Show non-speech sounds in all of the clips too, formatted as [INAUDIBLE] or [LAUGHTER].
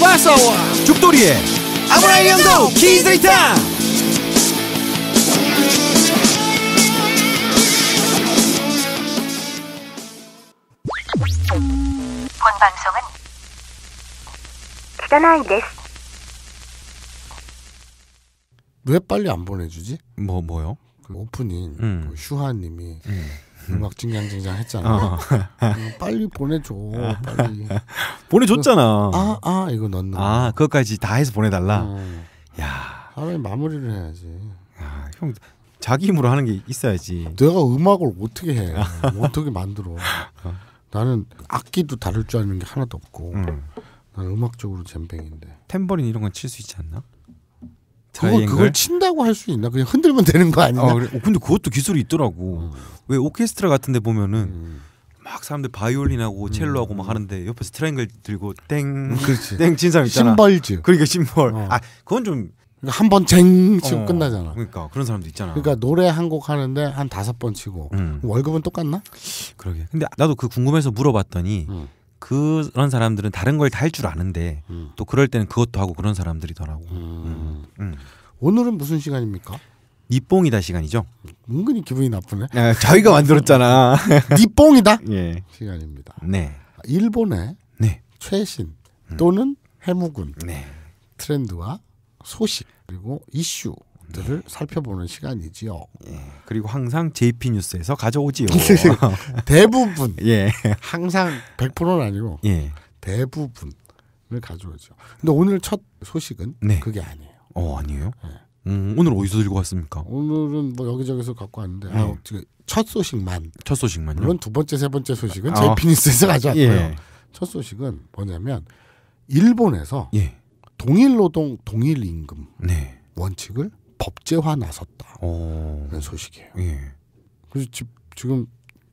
와서와 죽돌이의 아브라이 연도 키즈데이타 본 방송은 汚いです왜 빨리 안 보내주지? 뭐 뭐요? 그 오프닝 음. 그 슈하님이 음. 음. 음악 증강증장 했잖아. 어. 음, 빨리 보내줘. 빨리 [LAUGHS] 보내줬잖아. 아아 아, 이거 넣는. 아 그것까지 다 해서 보내달라. 어. 야 하루에 마무리를 해야지. 야, 형 자기 힘으로 하는 게 있어야지. 내가 음악을 어떻게 해? 아. 뭐 어떻게 만들어? 어. 나는 악기도 다룰 줄 아는 게 하나도 없고. 음. 난 음악적으로 잼뱅인데. 템버린 이런 건 칠 수 있지 않나? 그걸, 그걸 친다고 할 수 있나? 그냥 흔들면 되는 거 아니냐? 아, 그래. 어, 근데 그것도 기술이 있더라고. 음. 왜 오케스트라 같은 데 보면은 음. 막 사람들 바이올린하고 첼로하고 막 음. 하는데 옆에 스트랭글 들고 땡 땡 진상 음, 있잖아. 심벌즈. 그러니까 심벌. 어. 아, 그건 좀한 그러니까 번쟁 치고 어. 끝나잖아. 그러니까 그런 사람도 있잖아. 그러니까 노래 한 곡 하는데 한 다섯 번 치고 음. 월급은 똑같나? 그러게. 근데 나도 그 궁금해서 물어봤더니 그런 사람들은 다른 걸 다 할 줄 아는데 음. 또 그럴 때는 그것도 하고 그런 사람들이더라고. 음. 음. 음. 오늘은 무슨 시간입니까? 니뽕이다 시간이죠. 은근히 기분이 나쁘네. 아, 저희가 만들었잖아. [LAUGHS] 니뽕이다 예. 시간입니다. 네. 일본의 네. 최신 음. 또는 해묵은 네. 트렌드와 소식 그리고 이슈 것들을 살펴보는 시간이지요. 예. 그리고 항상 JP 뉴스에서 가져오지요. [LAUGHS] 대부분 예. 항상 100%는 아니고 예. 대부분을 가져오죠. 근데 오늘 첫 소식은 네. 그게 아니에요. 어 아니에요? 네. 음, 오늘 어디서 들고 왔습니까? 오늘은 뭐 여기저기서 갖고 왔는데 네. 아, 첫 소식만 첫 소식만요. 물론 두 번째 세 번째 소식은 아, JP 뉴스에서 가져왔고요. 예. 첫 소식은 뭐냐면 일본에서 예. 동일 노동 동일 임금 네. 원칙을 법제화 나섰다. 어. 는 소식이에요. 예. 그래서 지, 지금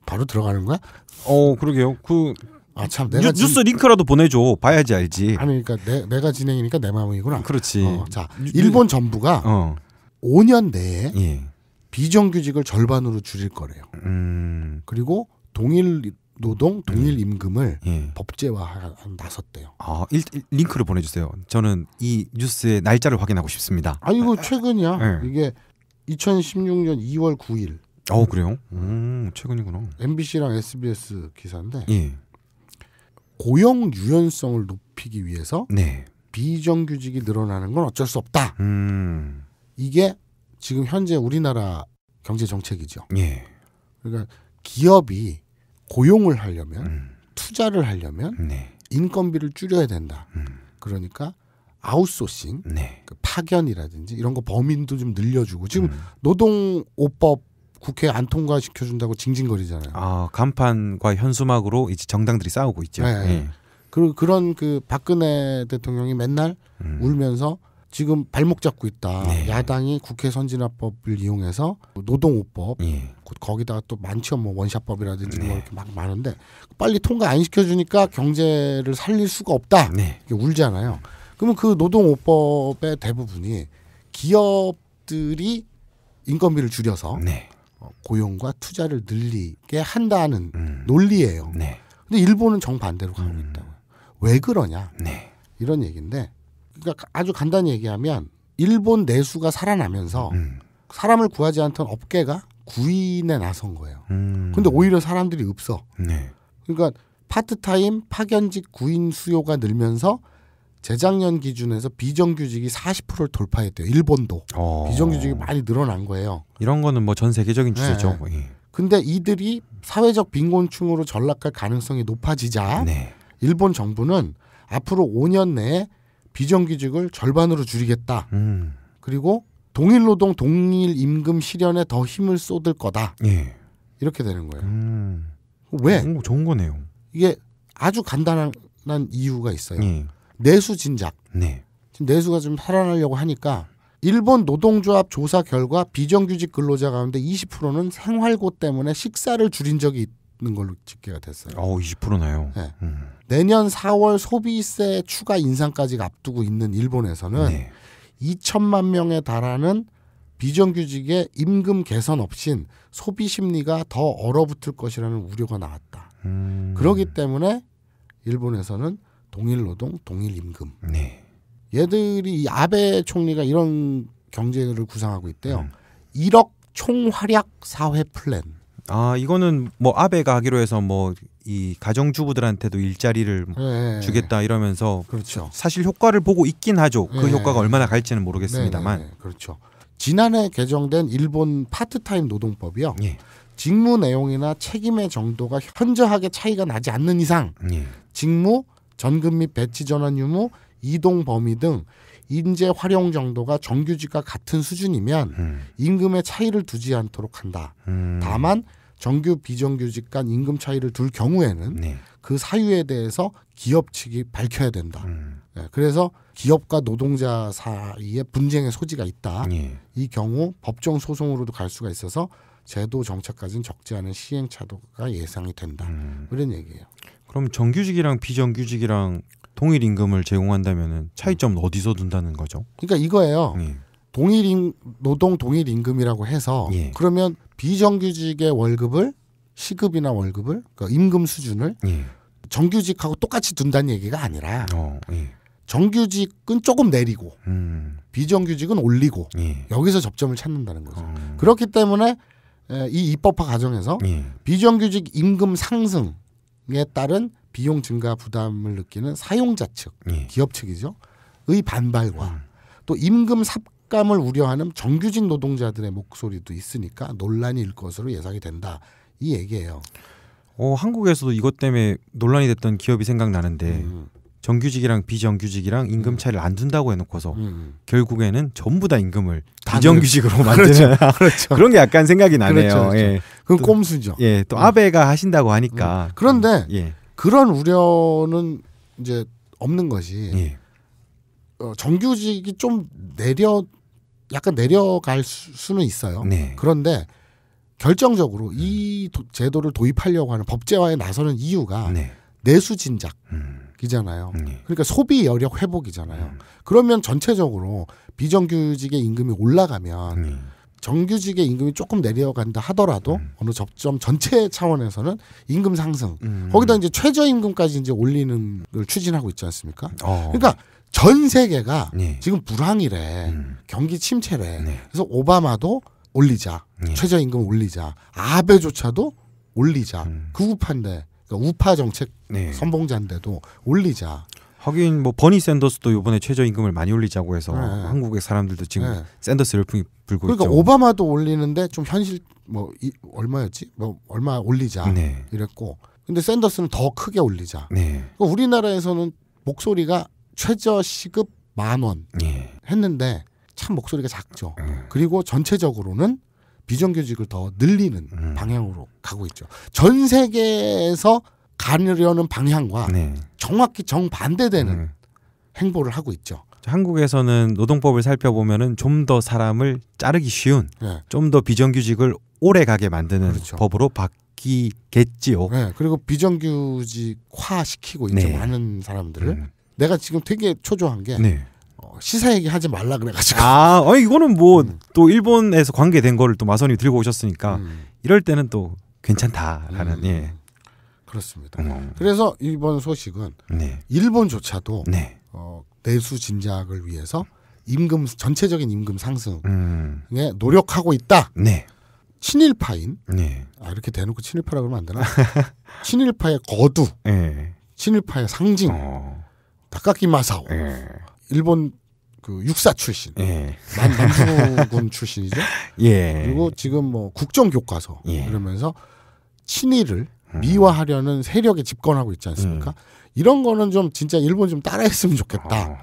바로 들어가는 거야? 어, 그러게요. 그 아, 참, 내가 뉴, 스 링크라도 보내줘. 봐야지 알지. 아니, 그러니까 내, 내가 진행이니까 내 마음이구나. 그렇지. 어, 자, 일본 정부가 어. 5년 내에 예. 비정규직을 절반으로 줄일 거래요. 음. 그리고 동일 노동 동일 네. 임금을 예. 법제화한 나섰대요. 아, 일, 링크를 보내주세요. 저는 이 뉴스의 날짜를 확인하고 싶습니다. 아, 이거 네. 최근이야. 예. 이게 2016년 2월 9일. 어, 그래요? 음, 최근이구나. MBC랑 SBS 기사인데 예. 고용 유연성을 높이기 위해서 네. 비정규직이 늘어나는 건 어쩔 수 없다. 음. 이게 지금 현재 우리나라 경제 정책이죠. 예. 그러니까 기업이 고용을 하려면 음. 투자를 하려면 네. 인건비를 줄여야 된다. 음. 그러니까 아웃소싱, 네. 그 파견이라든지 이런 거 범인도 좀 늘려주고 지금 음. 노동오법 국회 안 통과시켜준다고 징징거리잖아요. 아 간판과 현수막으로 이제 정당들이 싸우고 있죠. 네. 네. 그리고 그런 그 박근혜 대통령이 맨날 음. 울면서 지금 발목 잡고 있다. 네. 야당이 국회 선진화법을 이용해서 노동오법 네. 예. 거기다가 또 많죠 뭐 원샷법이라든지 뭐 네. 뭐 이렇게 막 많은데 빨리 통과 안 시켜주니까 경제를 살릴 수가 없다. 네. 이게 울잖아요. 그러면 그노동오법의 대부분이 기업들이 인건비를 줄여서 네. 어, 고용과 투자를 늘리게 한다는 음. 논리예요. 네. 근데 일본은 정반대로 가고 음. 있다고요. 왜 그러냐? 이런 얘기인데 그러니까 아주 간단히 얘기하면 일본 내수가 살아나면서 음. 사람을 구하지 않던 업계가 구인에 나선 거예요. 음. 근데 오히려 사람들이 없어. 네. 그러니까 파트타임 파견직 구인 수요가 늘면서 재작년 기준에서 비정규직이 40%를 돌파했대요. 일본도 어. 비정규직이 많이 늘어난 거예요. 이런 거는 뭐 전 세계적인 추세죠. 네. 예. 근데 이들이 사회적 빈곤층으로 전락할 가능성이 높아지자 네. 일본 정부는 앞으로 5년 내에 비정규직을 절반으로 줄이겠다. 음. 그리고 동일 노동 동일 임금 실현에 더 힘을 쏟을 거다. 예. 이렇게 되는 거예요. 음. 왜? 좋은, 좋은, 거네요. 이게 아주 간단한 이유가 있어요. 예. 내수 진작. 네. 지금 내수가 좀 살아나려고 하니까 일본 노동조합 조사 결과 비정규직 근로자 가운데 20%는 생활고 때문에 식사를 줄인 적이 있다. 넘는 걸로 집계가 됐어요. 어 20%나요. 네. 음. 내년 4월 소비세 추가 인상까지 앞두고 있는 일본에서는 네. 2천만 명에 달하는 비정규직의 임금 개선 없인 소비 심리가 더 얼어붙을 것이라는 우려가 나왔다. 음. 그러기 때문에 일본에서는 동일 노동, 동일 임금. 네. 얘들이 아베 총리가 이런 경제를 구상하고 있대요. 음. 1억 총활약 사회 플랜. 아 이거는 뭐 아베가 하기로 해서 뭐 이 가정주부들한테도 일자리를 네. 주겠다 이러면서 그렇죠. 사실 효과를 보고 있긴 하죠. 그 네. 효과가 얼마나 갈지는 모르겠습니다만 네, 네, 네. 그렇죠. 지난해 개정된 일본 파트타임 노동법이요. 직무 내용이나 책임의 정도가 현저하게 차이가 나지 않는 이상 직무, 전금 및 배치 전환 유무, 이동 범위 등 인재 활용 정도가 정규직과 같은 수준이면 음. 임금의 차이를 두지 않도록 한다. 음. 다만 정규 비정규직 간 임금 차이를 둘 경우에는 네. 그 사유에 대해서 기업 측이 밝혀야 된다. 음. 네, 그래서 기업과 노동자 사이에 분쟁의 소지가 있다. 네. 이 경우 법정 소송으로도 갈 수가 있어서 제도 정착까지는 적지 않은 시행차도가 예상이 된다. 음. 그런 얘기예요. 그럼 정규직이랑 비정규직이랑 통일 임금을 제공한다면 차이점은 어디서 둔다는 거죠? 그러니까 이거예요. 네. 동일 인, 노동 동일 임금이라고 해서 예. 그러면 비정규직의 월급을 시급이나 월급을 그러니까 임금 수준을 예. 정규직하고 똑같이 둔다는 얘기가 아니라 어, 예. 정규직은 조금 내리고 음. 비정규직은 올리고 예. 여기서 접점을 찾는다는 거죠. 음. 그렇기 때문에 이 입법화 과정에서 예. 비정규직 임금 상승에 따른 비용 증가 부담을 느끼는 사용자 측, 예. 기업 측이죠. 의 반발과 음. 또 임금 삽 삭감을 우려하는 정규직 노동자들의 목소리도 있으니까 논란이 일 것으로 예상이 된다. 이 얘기예요. 어, 한국에서도 이것 때문에 논란이 됐던 기업이 생각나는데 음. 정규직이랑 비정규직이랑 임금 음. 차이를 안 둔다고 해놓고서 음. 음. 결국에는 전부 다 임금을 비정규직으로 [LAUGHS] 만드는 그렇죠. [LAUGHS] 그렇죠. 그런게 약간 생각이 나네요. 그렇죠, 그렇죠. 예. 그건 꼼수죠. 예, 또 음. 아베가 하신다고 하니까 음. 그런데 예. 그런 우려는 이제 없는 것이 예. 어, 정규직이 좀 내려 약간 내려갈 수는 있어요. 네. 그런데 결정적으로 이 도, 제도를 도입하려고 하는 법제화에 나서는 이유가 네. 내수 진작. 이잖아요. 음. 네. 그러니까 소비 여력 회복이잖아요. 그러면 전체적으로 비정규직의 임금이 올라가면 네. 정규직의 임금이 조금 내려간다 하더라도 음. 어느 접점 전체 차원에서는 임금 상승 음. 거기다 이제 최저임금까지 이제 올리는 걸 추진하고 있지 않습니까? 어. 그러니까 전 세계가 네. 지금 불황이래. 음. 경기 침체래. 네. 그래서 오바마도 올리자. 네. 최저임금 올리자. 아베조차도 올리자. 음. 극우판데 그러니까 우파 정책 네. 선봉자인데도 올리자. 하긴 뭐 버니 샌더스도 이번에 최저임금을 많이 올리자고 해서 네. 한국의 사람들도 지금 네. 샌더스 열풍이 불고 그러니까 있죠. 오바마도 올리는데 좀 현실 뭐 이, 얼마였지? 뭐 얼마 올리자 이랬고 근데 샌더스는 더 크게 올리자. 그러니까 우리나라에서는 목소리가 최저 시급 만원 예. 했는데 참 목소리가 작죠. 예. 그리고 전체적으로는 비정규직을 더 늘리는 음. 방향으로 가고 있죠. 전 세계에서 가려는 방향과 네. 정확히 정반대되는 음. 행보를 하고 있죠. 한국에서는 노동법을 살펴보면은 좀 더 사람을 자르기 쉬운, 네. 좀더 비정규직을 오래 가게 만드는 그렇죠. 법으로 바뀌겠지요. 네, 그리고 비정규직화 시키고 있죠. 네. 많은 사람들을. 음. 내가 지금 되게 초조한 게 네. 어, 시사 얘기하지 말라 그래가지고 아 아니, 이거는 뭐또 음. 일본에서 관계된 거를 또 마선이 들고 오셨으니까 음. 이럴 때는 또 괜찮다라는 음. 예 그렇습니다. 어. 그래서 이번 소식은 네. 일본조차도 네. 어, 내수 진작을 위해서 임금 전체적인 임금 상승에 음. 노력하고 있다. 네. 친일파인 네. 아 이렇게 대놓고 친일파라고 그러면 안 되나? [LAUGHS] 친일파의 거두, 예. 친일파의 상징. 어. 다카키 마사오. 예. 일본 그 육사 출신. 예. 남, 남군 [LAUGHS] 출신이죠. 예. 그리고 지금 뭐 국정 교과서 예. 이러면서 친일을 음. 미화하려는 세력에 집권하고 있지 않습니까? 음. 이런 거는 좀 진짜 일본 좀 따라했으면 좋겠다. 어.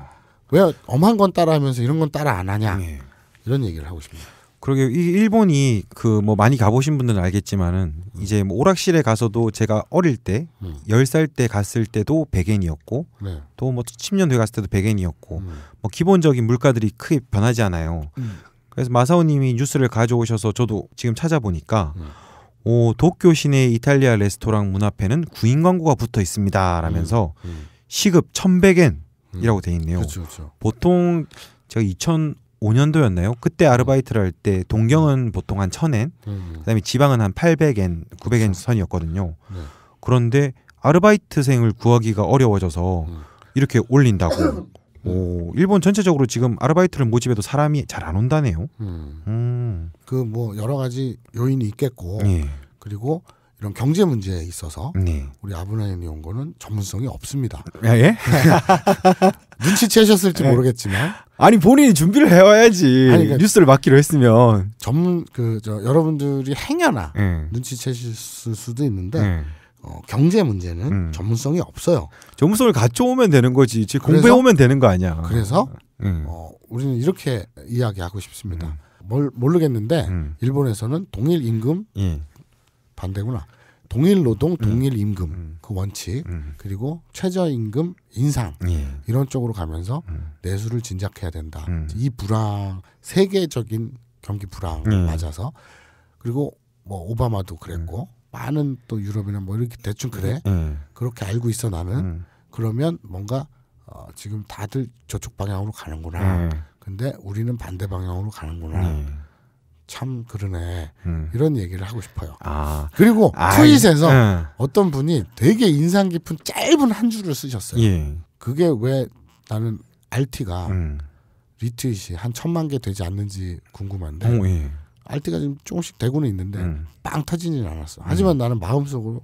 왜 엄한 건 따라하면서 이런 건 따라 안 하냐? 예. 이런 얘기를 하고 싶네요. 그러게 이 일본이 그 뭐 많이 가보신 분들은 알겠지만은 음. 이제 뭐 오락실에 가서도 제가 어릴 때 음. 열살 때 갔을 때도 백엔이었고 네. 또뭐 10년 후에 갔을 때도 백엔이었고 음. 뭐 기본적인 물가들이 크게 변하지 않아요. 음. 그래서 마사오님이 뉴스를 가져오셔서 저도 지금 찾아보니까 음. 오 도쿄 시내 이탈리아 레스토랑 문 앞에는 구인 광고가 붙어 있습니다라면서 시급 1,100엔이라고 돼 있네요. 그쵸, 그렇죠, 그쵸. 그렇죠. 보통 제가 2 0 2005년도였나요? 그때 아르바이트를 할 때 동경은 보통 한 1000엔, 음. 그다음에 지방은 한 800엔, 900엔 그렇죠. 선이었거든요. 네. 그런데 아르바이트생을 구하기가 어려워져서 음. 이렇게 올린다고. [COUGHS] 네. 오, 일본 전체적으로 지금 아르바이트를 모집해도 사람이 잘 안 온다네요. 음. 음. 그뭐 여러 가지 요인이 있겠고. 예. 그리고 이런 경제 문제에 있어서 네. 우리 아브나인 연구는 전문성이 없습니다. 아, 예? [LAUGHS] 눈치채셨을지 예. 모르겠지만 아니 본인이 준비를 해와야지 그러니까 뉴스를 맡기로 했으면 전문 그 저 여러분들이 행여나 음. 예. 눈치채실 수도 있는데 음. 어, 경제 문제는 음. 전문성이 없어요. 전문성을 갖춰오면 되는 거지. 지금 공부해오면 되는 거 아니야. 그래서 예. 어, 우리는 이렇게 이야기하고 싶습니다. 음. 뭘 모르겠는데 음. 일본에서는 동일 임금 예. 반대구나. 동일 노동, 음. 동일 임금 음. 그 원칙 음. 그리고 최저 임금 인상 예. 이런 쪽으로 가면서 음. 내수를 진작해야 된다. 음. 이 불황 세계적인 경기 불황 예. 맞아서 그리고 뭐 오바마도 그랬고 음. 많은 또 유럽이나 뭐 이렇게 대충 그래 예. 그렇게 알고 있어 나는 그러면 뭔가 어, 지금 다들 저쪽 방향으로 가는구나. 예. 근데 우리는 반대 방향으로 가는구나. 참 그러네 음. 이런 얘기를 하고 싶어요. 아. 그리고 아, 트윗에서 아. 예. 어떤 분이 되게 인상 깊은 짧은 한 줄을 쓰셨어요. 예. 그게 왜 나는 RT가 음. 리트윗이 한 천만 개 되지 않는지 궁금한데 오, 어, 예. RT가 지금 조금씩 되고는 있는데 음. 빵 터지진 않았어. 음. 하지만 나는 마음속으로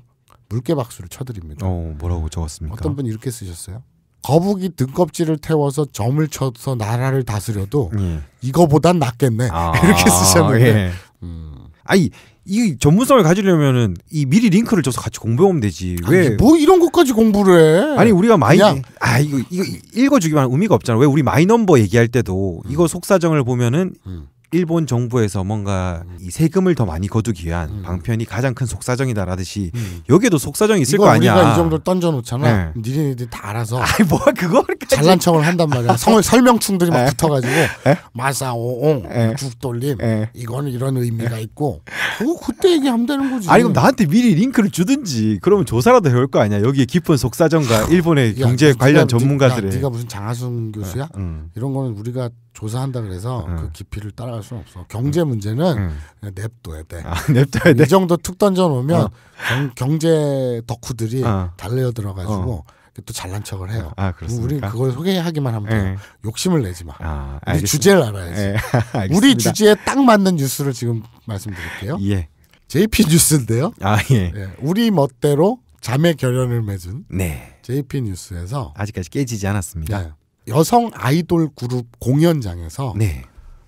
물개 박수를 쳐드립니다. 어, 뭐라고 적었습니까? 어떤 분이 이렇게 쓰셨어요. 거북이 등껍질을 태워서 점을 쳐서 나라를 다스려도 예. 이거보단 낫겠네 아, [LAUGHS] 이렇게 쓰셨는데 예. 음. 아니 이 전문성을 가지려면은 이 미리 링크를 줘서 같이 공부하면 되지 왜 뭐 이런 것까지 공부를 해 아니 우리가 마이 아 이거 이거 읽어주기만 의미가 없잖아 왜 우리 마이넘버 얘기할 때도 음. 이거 속사정을 보면은 음. 일본 정부에서 뭔가 음. 이 세금을 더 많이 거두기 위한 음. 방편이 가장 큰 속사정이다라듯이 음. 여기도 속사정이 있을 거 아니야. 우리가 이 정도 던져놓잖아. 네. 니네들 다 알아서. [LAUGHS] 아이 뭐 그거 잘난 척을 한단 말이야. [LAUGHS] 설명충들이 막 네. 붙어가지고 네. 네. 마사오옹 죽돌림 이거는 이런 의미가 있고 그거 그때 얘기하면 되는 거지. 아니 그럼 나한테 미리 링크를 주든지 그러면 조사라도 해올 거 아니야. 여기에 깊은 속사정과 일본의 야, 경제 관련 야, 전문가들의. 네가 무슨 장하순 교수야? 응. 음. 이런 거는 우리가 조사한다 그래서 응. 음. 그 깊이를 따라갈 수는 없어. 경제 음. 문제는 응. 음. 그냥 냅둬야 돼. 아, [LAUGHS] 냅둬야 돼. 이 정도 툭 던져놓으면 어. 경, 제 덕후들이 어. 달려 들어가지고 어. 또 잘난 척을 해요. 아, 우리 그걸 소개하기만 하면 돼요. 예. 욕심을 내지 마. 아, 우리 주제를 알아야지. 예, [LAUGHS] 우리 주제에 딱 맞는 뉴스를 지금 말씀드릴게요. 예. JP 뉴스인데요. 아, 예. 예. 우리 멋대로 자매 결연을 맺은 네. JP 뉴스에서 아직까지 깨지지 않았습니다. 네. 여성 아이돌 그룹 공연장에서 네.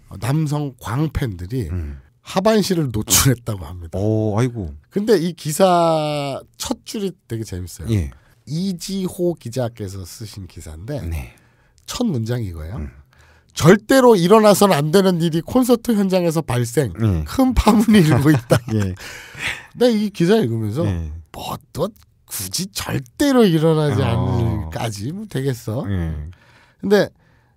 어, 남성 광팬들이 음. 하반신을 노출했다고 합니다. 오, 어, 아이고. 근데 이 기사 첫 줄이 되게 재밌어요. 예. 이지호 기자께서 쓰신 기사인데 네. 첫 문장이 이거예요. 음. 절대로 일어나선안 되는 일이 콘서트 현장에서 발생. 음. 큰 파문이 일고 있다. [LAUGHS] 예. 근데 네, 이 기사 읽으면서 예. 뭐또 굳이 절대로 일어나지 어. 않을까지 뭐 되겠어. 음. 근데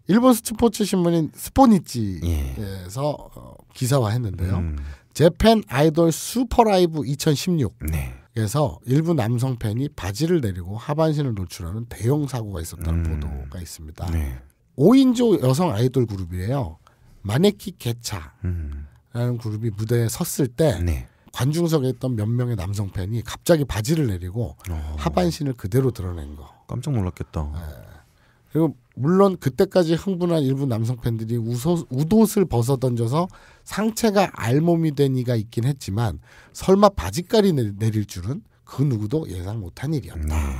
일본 스포츠 신문인 스포니치에서 예. 어, 기사화했는데요. 음. 재팬 아이돌 슈퍼라이브 2016에서 네. 일부 남성 팬이 바지를 내리고 하반신을 노출하는 대형 사고가 있었다는 음. 보도가 있습니다. 네. 5인조 여성 아이돌 그룹이에요. 마네키 개차라는 음. 그룹이 무대에 섰을 때 네. 관중석에 있던 몇 명의 남성 팬이 갑자기 바지를 내리고 오. 어. 하반신을 그대로 드러낸 거. 깜짝 놀랐겠다. 네. 그리고 물론 그때까지 흥분한 일부 남성 팬들이 우소, 우옷을 도 벗어 던져서 상체가 알몸이 된 이가 있긴 했지만 설마 바지깔이 내릴 줄은 그 누구도 예상 못한 일이었다. 네.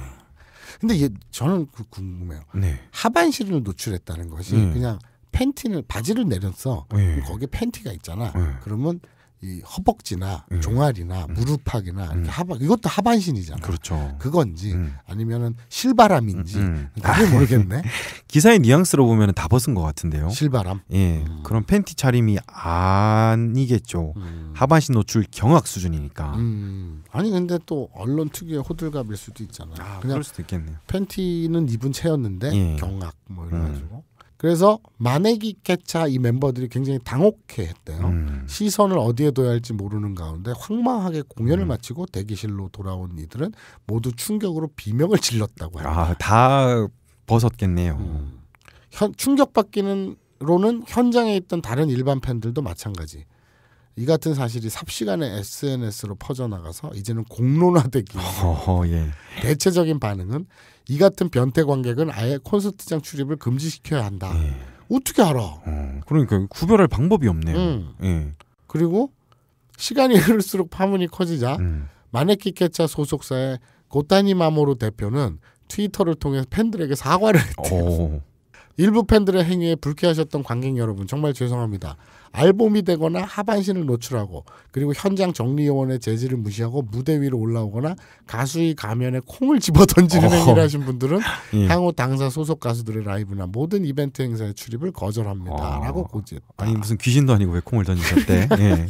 근데 얘, 저는 그 궁금해요. 네. 하반신을 노출했다는 것이 네. 그냥 팬티를 바지를 내렸어. 네. 거기에 팬티가 있잖아. 네. 그러면 이 허벅지나 음. 종아리나 음. 무릎팍이나 음. 하반 이것도 하반신이잖아. 그렇죠. 그건지 음. 아니면은 실바람인지 그게 음, 음. 아, 모르겠네. [LAUGHS] 기사의 뉘앙스로 보면 다 벗은 것 같은데요. 실바람. 예. 그런 팬티 차림이 아니겠죠. 하반신 노출 경악 수준이니까. 아니 근데 또 언론 특유의 호들갑일 수도 있잖아. 요 아, 그럴 수도 있겠네요. 팬티는 입은 채였는데 예. 경악 뭐 이래가지고. 그래서 만네기 케차 이 멤버들이 굉장히 당혹해 했대요. 음. 시선을 어디에 둬야 할지 모르는 가운데 황망하게 공연을 음. 마치고 대기실로 돌아온 이들은 모두 충격으로 비명을 질렀다고 해요. 아, 다 벗었겠네요. 음. 현, 충격받기는 로는 현장에 있던 다른 일반 팬들도 마찬가지. 이 같은 사실이 삽시간에 SNS로 퍼져나가서 이제는 공론화되기. 예. 대체적인 반응은 이 같은 변태 관객은 아예 콘서트장 출입을 금지시켜야 한다. 예. 어떻게 알아? 어, 그러니까 구별할 방법이 없네요. 음. 예. 그리고 시간이 [LAUGHS] 흐를수록 파문이 커지자 음. 마네키케차 소속사의 고타니 마모로 대표는 트위터를 통해 팬들에게 사과를 했대요. 오. 일부 팬들의 행위에 불쾌하셨던 관객 여러분 정말 죄송합니다. 알몸이 되거나 하반신을 노출하고 그리고 현장 정리요원의 제지를 무시하고 무대 위로 올라오거나 가수의 가면에 콩을 집어 던지는 행위를 하신 분들은 예. 향후 당사 소속 가수들의 라이브나 모든 이벤트 행사에 출입을 거절합니다라고 아. 고지했다. 아니 무슨 귀신도 아니고 왜 콩을 던지셨대? [LAUGHS] 예.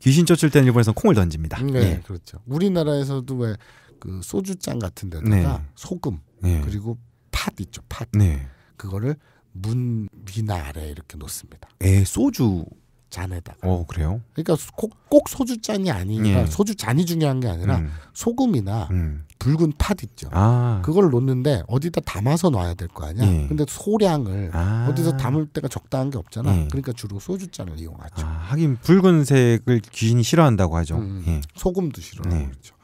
귀신 쫓을 때는 일본에서 콩을 던집니다. 음, 네, 예. 그렇죠. 우리나라에서도 왜 그 소주잔 같은 데다가 네. 소금 네. 그리고 팥 있죠, 팥. 네. 그거를 문 위나 아래 이렇게 놓습니다. 에 소주 잔에다가. 어 그래요? 그러니까 꼭, 꼭 소주 잔이 아니니까 예. 소주 잔이 중요한 게 아니라 음. 소금이나 음. 붉은 팥 있죠. 아. 그걸 놓는데 어디다 담아서 놔야 될 거 아니야. 예. 근데 소량을 아. 어디서 담을 때가 적당한 게 없잖아. 예. 그러니까 주로 소주 잔을 이용하죠. 아, 하긴 붉은색을 귀신이 싫어한다고 하죠. 음, 예. 소금도 싫어하죠. 그렇죠.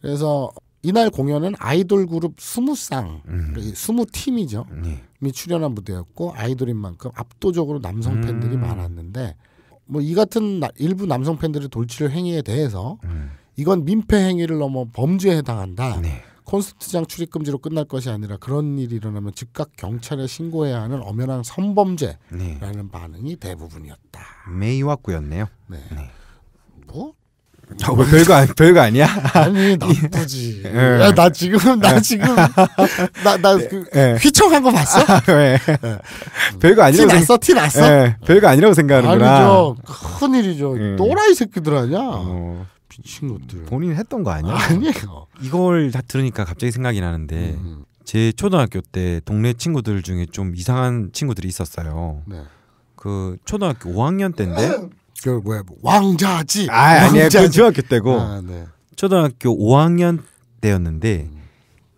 그래서 이날 공연은 아이돌 그룹 스무 쌍, 음. 스무 팀이죠. 네. 예. 이 출연한 무대였고 아이돌인 만큼 압도적으로 남성 팬들이 음. 많았는데 뭐 이 같은 나, 일부 남성 팬들의 돌출 행위에 대해서 음. 이건 민폐 행위를 넘어 범죄에 해당한다. 네. 콘서트장 출입 금지로 끝날 것이 아니라 그런 일이 일어나면 즉각 경찰에 신고해야 하는 엄연한 선범죄라는 네. 반응이 대부분이었다. 메이와꾸였네요. 네. 네. 뭐 아, 어, 왜 뭐 별거 아니, 별거 아니야? 아니 [LAUGHS] 나쁘지. 예. 예. 야, 나 지금 나 예. 지금 나나 [LAUGHS] 예. 그 휘청한 거 봤어? 아, 예. 별거 아니라고 티 났어 티 났어? 별거 아니라고 생각하는구나. 아니죠 큰 일이죠. 또라이 새끼들 아니야? 어. 미친 것들. 본인 했던 거 아니야? 아니에요. 이걸 다 들으니까 갑자기 생각이 나는데 음. 제 초등학교 때 동네 친구들 중에 좀 이상한 친구들이 있었어요. 네. 그 초등학교 5학년 때인데 [LAUGHS] 그 뭐야 뭐, 왕자지. 아 왕자지. 아니야 그 중학교 때고 아, 네. 초등학교 5학년 때였는데 음.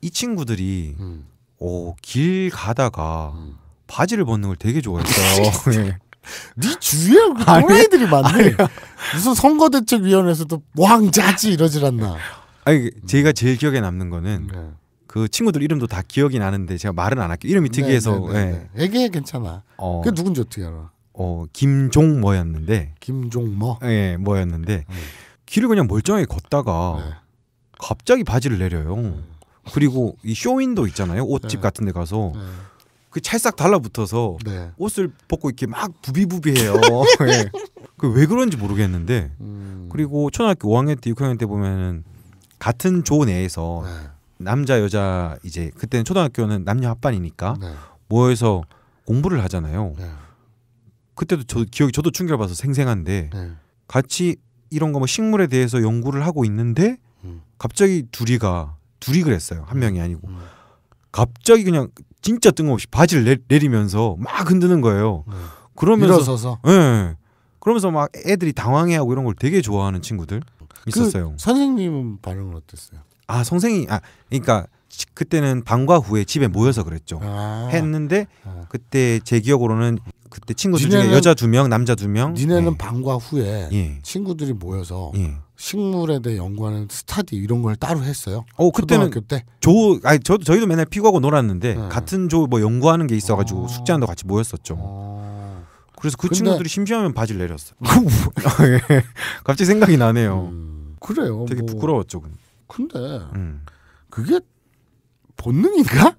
이 친구들이 음. 어, 길 가다가 음. 바지를 벗는 걸 되게 좋아했어요. [LAUGHS] 네. 네 주위에 그 또라이들이 많네. 아니야. 무슨 선거대책위원회에서도 왕자지 이러질 않나. 아니 그 음. 제가 제일 기억에 남는 거는 네. 그 친구들 이름도 다 기억이 나는데 제가 말은 안 할게요. 이름이 특이해서. 네, 네, 네, 네. 예. 네. 네. 애기 괜찮아. 어. 그 누군지 어떻게 알아? 어 김종뭐였는데 김종뭐 예 뭐였는데 네. 음. 길을 그냥 멀쩡하게 걷다가 네. 갑자기 바지를 내려요 네. 그리고 이 쇼윈도 있잖아요 옷집 네. 같은 데 가서 네. 그 찰싹 달라붙어서 네. 옷을 벗고 이렇게 막 부비부비해요 [LAUGHS] 예. 그왜 그런지 모르겠는데 음. 그리고 초등학교 5학년 때 6학년 때 보면은 같은 조 내에서 남자 여자 이제 그때는 초등학교는 남녀 합반이니까 모여서 공부를 하잖아요. 그때도 저 기억이 저도 충격을 받아서 생생한데 네. 같이 이런 거 뭐 식물에 대해서 연구를 하고 있는데 음. 갑자기 둘이가 둘이 그랬어요 한 음. 명이 아니고 음. 갑자기 그냥 진짜 뜬금없이 바지를 내, 내리면서 막 흔드는 거예요. 네. 그러면서 일어서서. 네. 그러면서 막 애들이 당황해하고 이런 걸 되게 좋아하는 친구들 그 있었어요. 그 선생님은 반응은 어땠어요? 아 선생이 아그니까 그때는 방과 후에 집에 모여서 그랬죠. 아~ 했는데 아. 그때 제 기억으로는 그때 친구들 니네는, 여자 두 명, 남자 두 명. 니네는 예. 방과 후에 예. 친구들이 모여서 예. 식물에 대해 연구하는 스타디 이런 걸 따로 했어요. 어 그때는 그때 조, 아니 저 저희도 맨날 피구하고 놀았는데 네. 같은 조 뭐 연구하는 게 있어가지고 어... 아. 숙제한다 같이 모였었죠. 어... 그래서 그 근데... 친구들이 심심하면 바지를 내렸어. [LAUGHS] 아, 예. 갑자기 생각이 나네요. 음, 그래요. 되게 뭐... 부끄러웠죠. 근데 음. 그게 본능인가?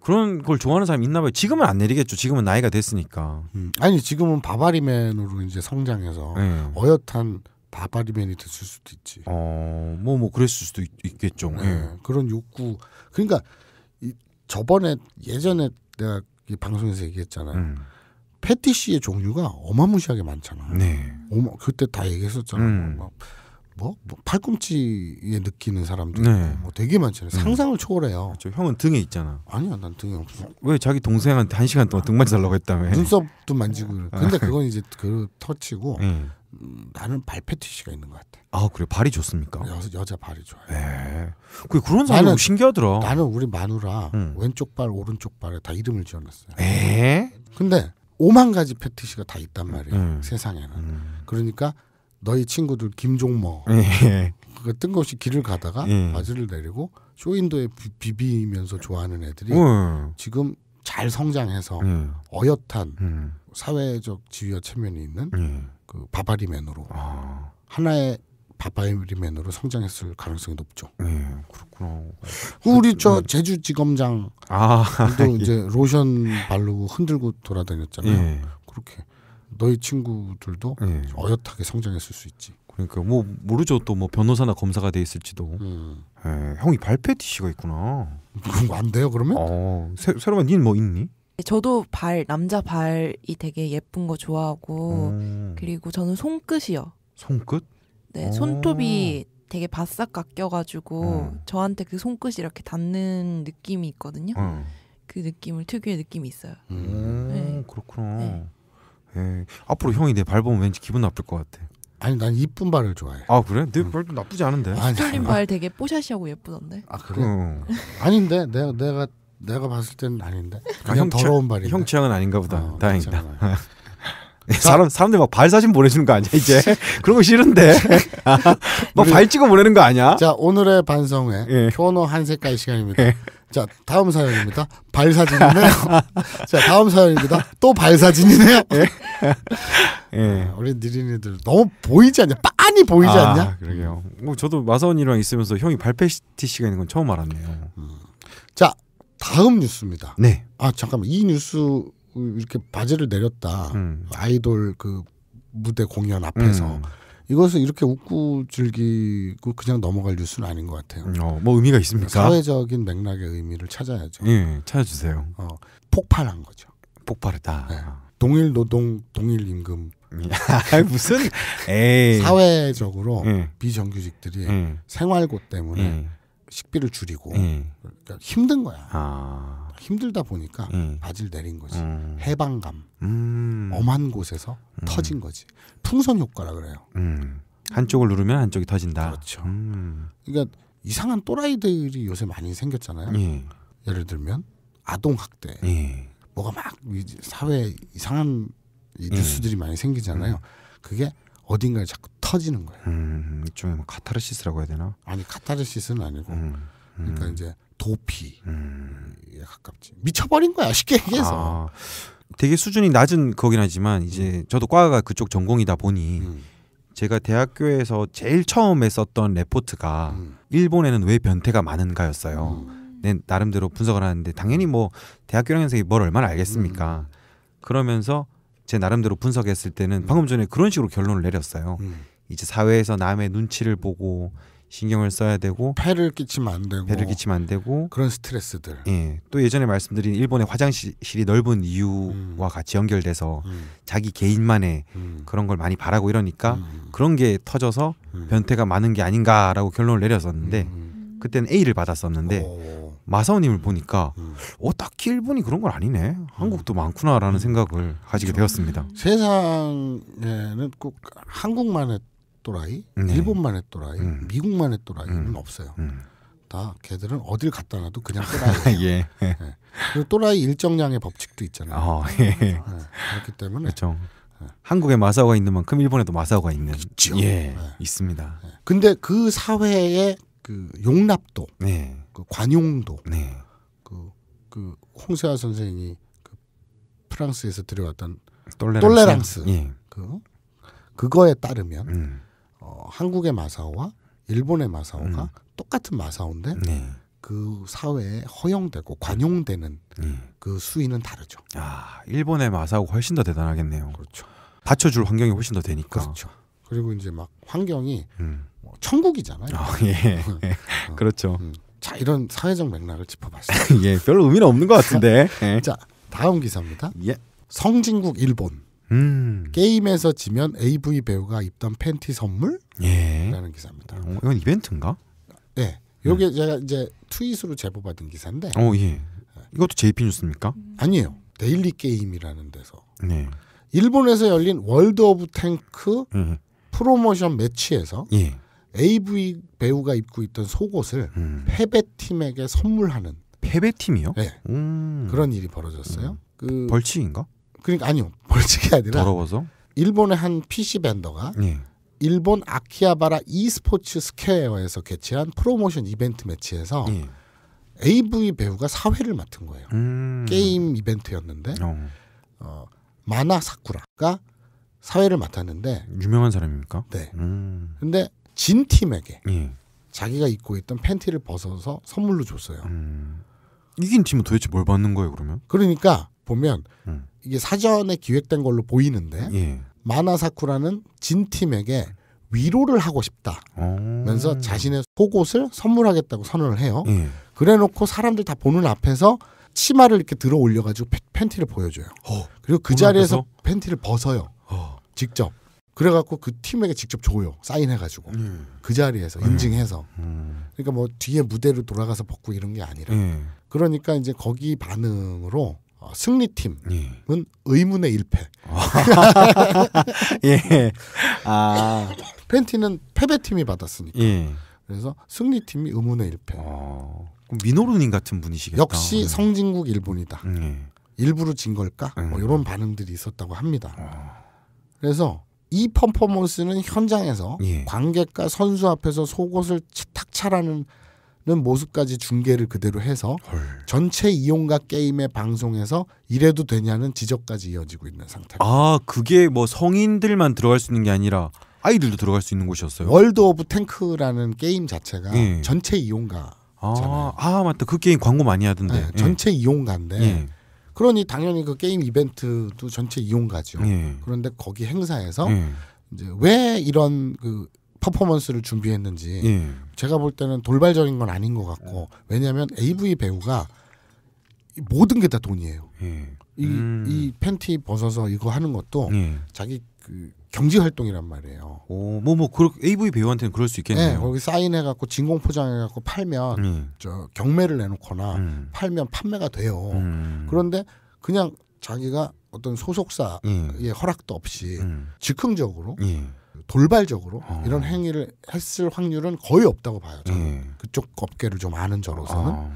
그런 걸 좋아하는 사람이 있나 봐요. 지금은 안 내리겠죠. 지금은 나이가 됐으니까. 음. 아니 지금은 바바리맨으로 이제 성장해서 네. 어엿한 바바리맨이 됐을 수도 있지. 어, 뭐뭐 뭐 그랬을 수도 있, 겠죠 네. 네. 그런 욕구. 그러니까 이, 저번에 예전에 내가 이 방송에서 얘기했잖아요. 음. 패티시의 종류가 어마무시하게 많잖아. 네. 어마, 그때 다 얘기했었잖아. 음. 막. 뭐, 뭐 팔꿈치에 느끼는 사람들 네. 뭐 되게 많잖아요. 네. 상상을 초월해요. 저 그렇죠. 형은 등에 있잖아. 아니야, 난 등에 없어. 왜 자기 동생한테 한 시간 동안 등 만져달라고 했다며? 눈썹도 만지고. 근데 아. 그건 이제 그 터치고 네. 음. 나는 발 패티시가 있는 것 같아. 아 그래 발이 좋습니까? 여, 여자 발이 좋아요. 네. 그 그런 사람 신기하더라. 나는 우리 마누라 음. 왼쪽 발 오른쪽 발에 다 이름을 지어놨어요. 에? 근데 오만 가지 패티시가 다 있단 말이에요. 세상에는. 음. 그러니까 너희 친구들 김종모 예. 그 뜬금없이 길을 가다가 예. 바지를 내리고 쇼윈도에 비, 비면서 좋아하는 애들이 음. 지금 잘 성장해서 음. 어엿한 음. 사회적 지위와 체면이 있는 그 바바리맨으로 아. 하나의 바바리맨으로 성장했을 가능성이 높죠. 네, 그렇구나. 그 우리 저 음. 제주지검장도 아. [LAUGHS] 이제 로션 바르고 흔들고 돌아다녔잖아요. 그렇게 너희 친구들도 네. 어엿하게 성장했을 수 있지. 그러니까 뭐 모르죠 또 뭐 변호사나 검사가 돼 있을지도. 음. 에, 예, 형이 발패 티시가 있구나. 그럼 안 돼요 그러면? 어, 새, 새로만 닌 뭐 있니? 저도 발 남자 발이 되게 예쁜 거 좋아하고 음. 그리고 저는 손끝이요. 손끝? 네 오. 어. 손톱이 되게 바싹 깎여가지고 음. 저한테 그 손끝이 이렇게 닿는 느낌이 있거든요. 음. 그 느낌을 특유의 느낌이 있어요. 음. 음, 네. 그렇구나. 네. 예. 앞으로 형이 내 발 보면 왠지 기분 나쁠 것 같아. 아니 난 이쁜 발을 좋아해. 아 그래? 내 발도 나쁘지 않은데. 휘둘린 발 되게 뽀샤시하고 예쁘던데. 아 그래? 응. 어. 아닌데 내가 내가 내가 봤을 때는 아닌데. 아, 그냥 아, 형 더러운 발이. 형 취향은 아닌가 보다. 어, 다행이다. [LAUGHS] 사람 사람들 막발 사진 보내주는 거 아니야 이제? [LAUGHS] 그런 거 싫은데. [LAUGHS] 막 발 찍어 보내는 거 아니야? 자 오늘의 반성회 예. 효노 한 색깔 시간입니다. 예. 자, 다음 사연입니다. 발사진이네요. 자, 다음 사연입니다. 또 발사진이네요. 예. 예. 우리 느린이들 너무 보이지 않냐? 빤히 보이지 아, 않냐? 그러게요. 뭐 저도 마사원이랑 있으면서 형이 발페티시가 있는 건 처음 알았네요. 음. 자, 다음 뉴스입니다. 네. 아, 잠깐만. 이 뉴스 이렇게 바지를 내렸다. 음. 아이돌 그 무대 공연 앞에서 음. 이것을 이렇게 웃고 즐기고 그냥 넘어갈 뉴스는 아닌 것 같아요. 어, 뭐 의미가 있습니까? 사회적인 맥락의 의미를 찾아야죠. 예, 찾아주세요. 어, 폭발한 거죠. 폭발했다. 네. 동일 노동, 동일 임금. 예. [LAUGHS] 무슨 에이. 사회적으로 음. 비정규직들이 음. 생활고 때문에 음. 식비를 줄이고 그러니까 힘든 거야. 아. 힘들다 보니까 음. 바지를 내린 거지. 음. 해방감. 음. 엄한 곳에서 음. 터진 거지. 풍선 효과라 그래요. 음. 한쪽을 누르면 한쪽이 터진다. 그렇죠. 음. 그러니까 이상한 또라이들이 요새 많이 생겼잖아요. 예. 를 들면 아동 학대. 예. 뭐가 막사회 이상한 예. 뉴스들이 예. 많이 생기잖아요. 그게 어딘가에 자꾸 터지는 거예요. 음, 일종의 뭐 카타르시스라고 해야 되나? 아니 카타르시스는 아니고, 음, 음. 그러니까 이제 도피에 음. 가깝지. 미쳐버린 거야 쉽게 얘기해서. 아, 되게 수준이 낮은 거긴 하지만 이제 음. 저도 과가 그쪽 전공이다 보니 음. 제가 대학교에서 제일 처음에 썼던 레포트가 음. 일본에는 왜 변태가 많은가였어요. 음. 네, 나름대로 분석을 하는데 당연히 뭐 대학교 1학년생이 뭘 얼마나 알겠습니까. 음. 그러면서 제 나름대로 분석했을 때는 방금 전에 그런 식으로 결론을 내렸어요. 이제 사회에서 남의 눈치를 보고 신경을 써야 되고 폐를 끼치면 안 되고 폐를 끼치면 안 되고 그런 스트레스들. 예. 또 예전에 말씀드린 일본의 화장실이 넓은 이유와 음. 같이 연결돼서 음. 자기 개인만의 음. 그런 걸 많이 바라고 이러니까 음. 그런 게 터져서 음. 변태가 많은 게 아닌가라고 결론을 내렸었는데 음. 그때는 A를 받았었는데 마사오님을 보니까 어 딱히 일본이 그런 건 아니네 한국도 많구나라는 생각을 가지게 되었습니다. 세상에는 꼭 한국만의 또라이, 네. 일본만의 또라이, 음. 미국만의 또라이는 음. 없어요. 음. 다 걔들은 어딜 갖다 놔도 그냥 또라이예요. [LAUGHS] 예. 예. 또라이 일정량의 법칙도 있잖아요. 어, 예. 예. 그렇기 때문에 그렇죠. 네. 한국에 마사오가 있는 만큼 일본에도 마사오가 있는 그렇죠. 예, 있습니다. 근데 그 사회의 그 용납도, 네. 그 관용도, 네. 그, 그 홍세아 선생이 그 프랑스에서 들여왔던 똘레랑스, 똘레랑스. 예. 그 그거에 따르면 음. 한국의 마사오와 일본의 마사오가 음. 똑같은 마사오인데 네. 그 사회에 허용되고 관용되는 음. 그 수위는 다르죠. 아, 일본의 마사오 훨씬 더 대단하겠네요. 그렇죠. 받쳐줄 환경이 훨씬 더 되니까. 그렇죠. 그리고 이제 막 환경이 음. 뭐 천국이잖아요. 아, 예. [LAUGHS] 어, [LAUGHS] 그렇죠. 음. 자, 이런 사회적 맥락을 짚어봤어요. [LAUGHS] 예, 별로 의미는 없는 것 같은데. 예. 자, 다음 기사입니다. 예. 성진국 일본. 음. 게임에서 지면 AV 배우가 입던 팬티 선물라는 예. 기사입니다. 어, 이건 이벤트인가? 네, 예. 이게 음. 제가 이제 트윗으로 제보받은 기사인데. 어, 예. 이것도 JP 뉴스입니까? 음. 아니에요. 데일리 게임이라는 데서. 네. 일본에서 열린 월드 오브 탱크 음. 프로모션 매치에서 예. AV 배우가 입고 있던 속옷을 음. 패배팀에게 선물하는 패배팀이요? 네. 음. 그런 일이 벌어졌어요. 음. 그 벌칙인가? 그러니까 아니요. 벌칙이 아니라 더러워서 일본의 한 PC 벤더가 예. 일본 아키하바라 e스포츠 스퀘어에서 개최한 프로모션 이벤트 매치에서 예. AV 배우가 사회를 맡은 거예요. 음. 게임 이벤트였는데 어. 어, 마나 사쿠라가 사회를 맡았는데 유명한 사람입니까? 네. 음. 근데 진 팀에게 예. 자기가 입고 있던 팬티를 벗어서 선물로 줬어요. 음. 이긴 팀은 도대체 뭘 받는 거예요, 그러면? 그러니까 보면 음. 이게 사전에 기획된 걸로 보이는데 예. 마나사쿠라는 진 팀에게 위로를 하고 싶다면서 오. 자신의 속옷을 선물하겠다고 선언을 해요. 예. 그래놓고 사람들 다 보는 앞에서 치마를 이렇게 들어 올려가지고 팬티를 보여줘요. 어. 그리고 그 자리에서 앞에서? 팬티를 벗어요. 어. 직접. 그래갖고 그 팀에게 직접 줘요. 사인해가지고 음. 그 자리에서 예. 인증해서. 음. 그러니까 뭐 뒤에 무대로 돌아가서 벗고 이런 게 아니라. 음. 그러니까 이제 거기 반응으로 어, 승리팀은 예. 의문의 1패. [LAUGHS] 예. 아. 팬티는 패배팀이 받았으니까. 예. 그래서 승리팀이 의문의 1패. 어. 아, 그럼 민호루님 같은 분이시겠다. 역시 예. 성진국 일본이다. 음, 예. 일부러 진 걸까? 음. 뭐 이런 반응들이 있었다고 합니다. 어. 그래서 이 퍼포먼스는 현장에서 예. 관객과 선수 앞에서 속옷을 탁 차라는 모습까지 중계를 그대로 해서 헐. 전체 이용가 게임의 방송에서 이래도 되냐는 지적까지 이어지고 있는 상태. 아 그게 뭐 성인들만 들어갈 수 있는 게 아니라 아이들도 들어갈 수 있는 곳이었어요. 월드 오브 탱크라는 게임 자체가 예. 전체 이용가. 아, 아, 맞다 그 게임 광고 많이 하던데. 네, 전체 예. 이용가인데. 예. 그러니 당연히 그 게임 이벤트도 전체 이용가죠. 예. 그런데 거기 행사에서 예. 이제 왜 이런 그 퍼포먼스를 준비했는지 예. 제가 볼 때는 돌발적인 건 아닌 것 같고 예. 왜냐하면 AV 배우가 모든 게 다 돈이에요. 예. 이, 음. 이 팬티 벗어서 이거 하는 것도 예. 자기 그 경제 활동이란 말이에요. 오, 뭐뭐 뭐, 뭐 AV 배우한테는 그럴 수 있겠네요. 네, 거기 사인해 갖고 진공 포장해 갖고 팔면 음. 저 경매를 내놓거나 음. 팔면 판매가 돼요. 음. 그런데 그냥 자기가 어떤 소속사의 예. 허락도 없이 음. 즉흥적으로 돌발적으로 어. 이런 행위를 했을 확률은 거의 없다고 봐요. 저는 네. 그쪽 업계를 좀 아는 저로서는 어.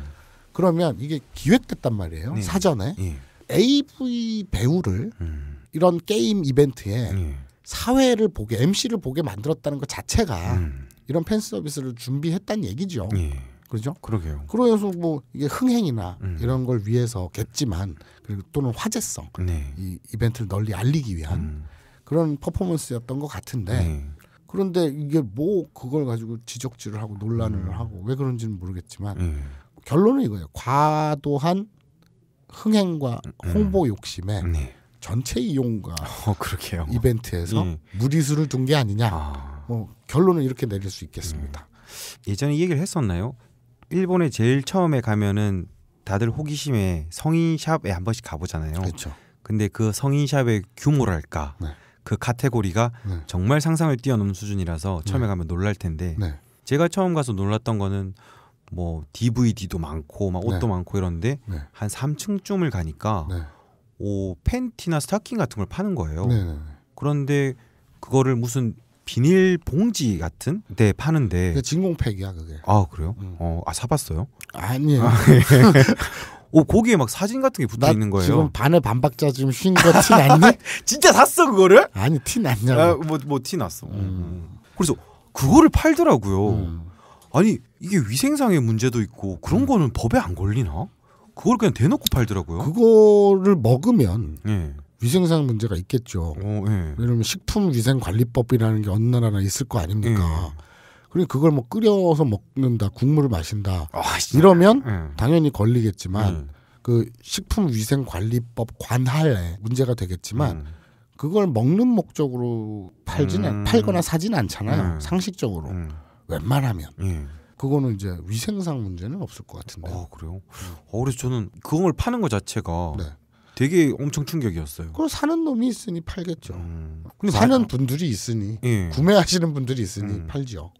그러면 이게 기획됐단 말이에요. 네. 사전에 네. 예. AV 배우를 음. 이런 게임 이벤트에 예. 사회를 보게 MC를 보게 만들었다는 것 자체가 음. 이런 팬 서비스를 준비했다는 얘기죠. 그렇죠? 그러게요. 그러면서 뭐 이게 흥행이나 음. 이런 걸 위해서겠지만 그리고 또는 화제성 네. 이 이벤트를 널리 알리기 위한 음. 그런 퍼포먼스였던 것 같은데 음. 그런데 이게 뭐 그걸 가지고 지적질을 하고 논란을 음. 하고 왜 그런지는 모르겠지만 음. 결론은 이거예요. 과도한 흥행과 음. 홍보 욕심에 네. 전체 이용과 어, 이벤트에서 예. 무리수를 둔 게 아니냐. 아. 뭐 결론은 이렇게 내릴 수 있겠습니다. 예. 예전에 얘기를 했었나요? 일본에 제일 처음에 가면은 다들 호기심에 성인샵에 한 번씩 가보잖아요. 그렇죠. 근데 그 성인샵의 규모랄까 네. 그 카테고리가 네. 정말 상상을 뛰어넘는 수준이라서 처음에 네. 가면 놀랄 텐데 네. 제가 처음 가서 놀랐던 거는 뭐 DVD도 많고 막 옷도 네. 많고 이런데 한 3층쯤을 가니까 오 팬티나 스타킹 같은 걸 파는 거예요. 그런데 그거를 무슨 비닐 봉지 같은 데 파는데 진공팩이야 그게. 아 그래요? 음. 어아 사봤어요? 아니에요. 아, 예. [LAUGHS] 오 거기에 막 사진 같은 게 붙어 있는 거예요. 지금 반에 반박자 지금 쉰거티 났니? [LAUGHS] 진짜 샀어 그거를? 아니 티 났냐고. 뭐뭐 아, 뭐 티 났어. 음. 그래서 그거를 팔더라고요. 음. 아니 이게 위생상의 문제도 있고 그런 음. 거는 법에 안 걸리나? 그걸 그냥 대놓고 팔더라고요. 그거를 먹으면 예. 위생상 문제가 있겠죠. 오, 어, 예. 왜냐면 식품위생관리법이라는 게 어느 나라나 있을 거 아닙니까? 예. 그리고 그걸 뭐 끓여서 먹는다, 국물을 마신다. 어, 이러면 응. 예. 당연히 걸리겠지만 응. 음. 그 식품위생관리법 관할에 문제가 되겠지만 응. 음. 그걸 먹는 목적으로 팔지는 음. 팔거나 사진 않잖아요. 상식적으로 웬만하면. 예. 그거는 이제 위생상 문제는 없을 것 같은데. 아 그래요? 어 그래서 저는 그걸 파는 것 자체가 네. 되게 엄청 충격이었어요. 그걸 사는 놈이 있으니 팔겠죠. 음. 근데 사는 말... 분들이 있으니 예. 구매하시는 분들이 있으니 음. 팔죠.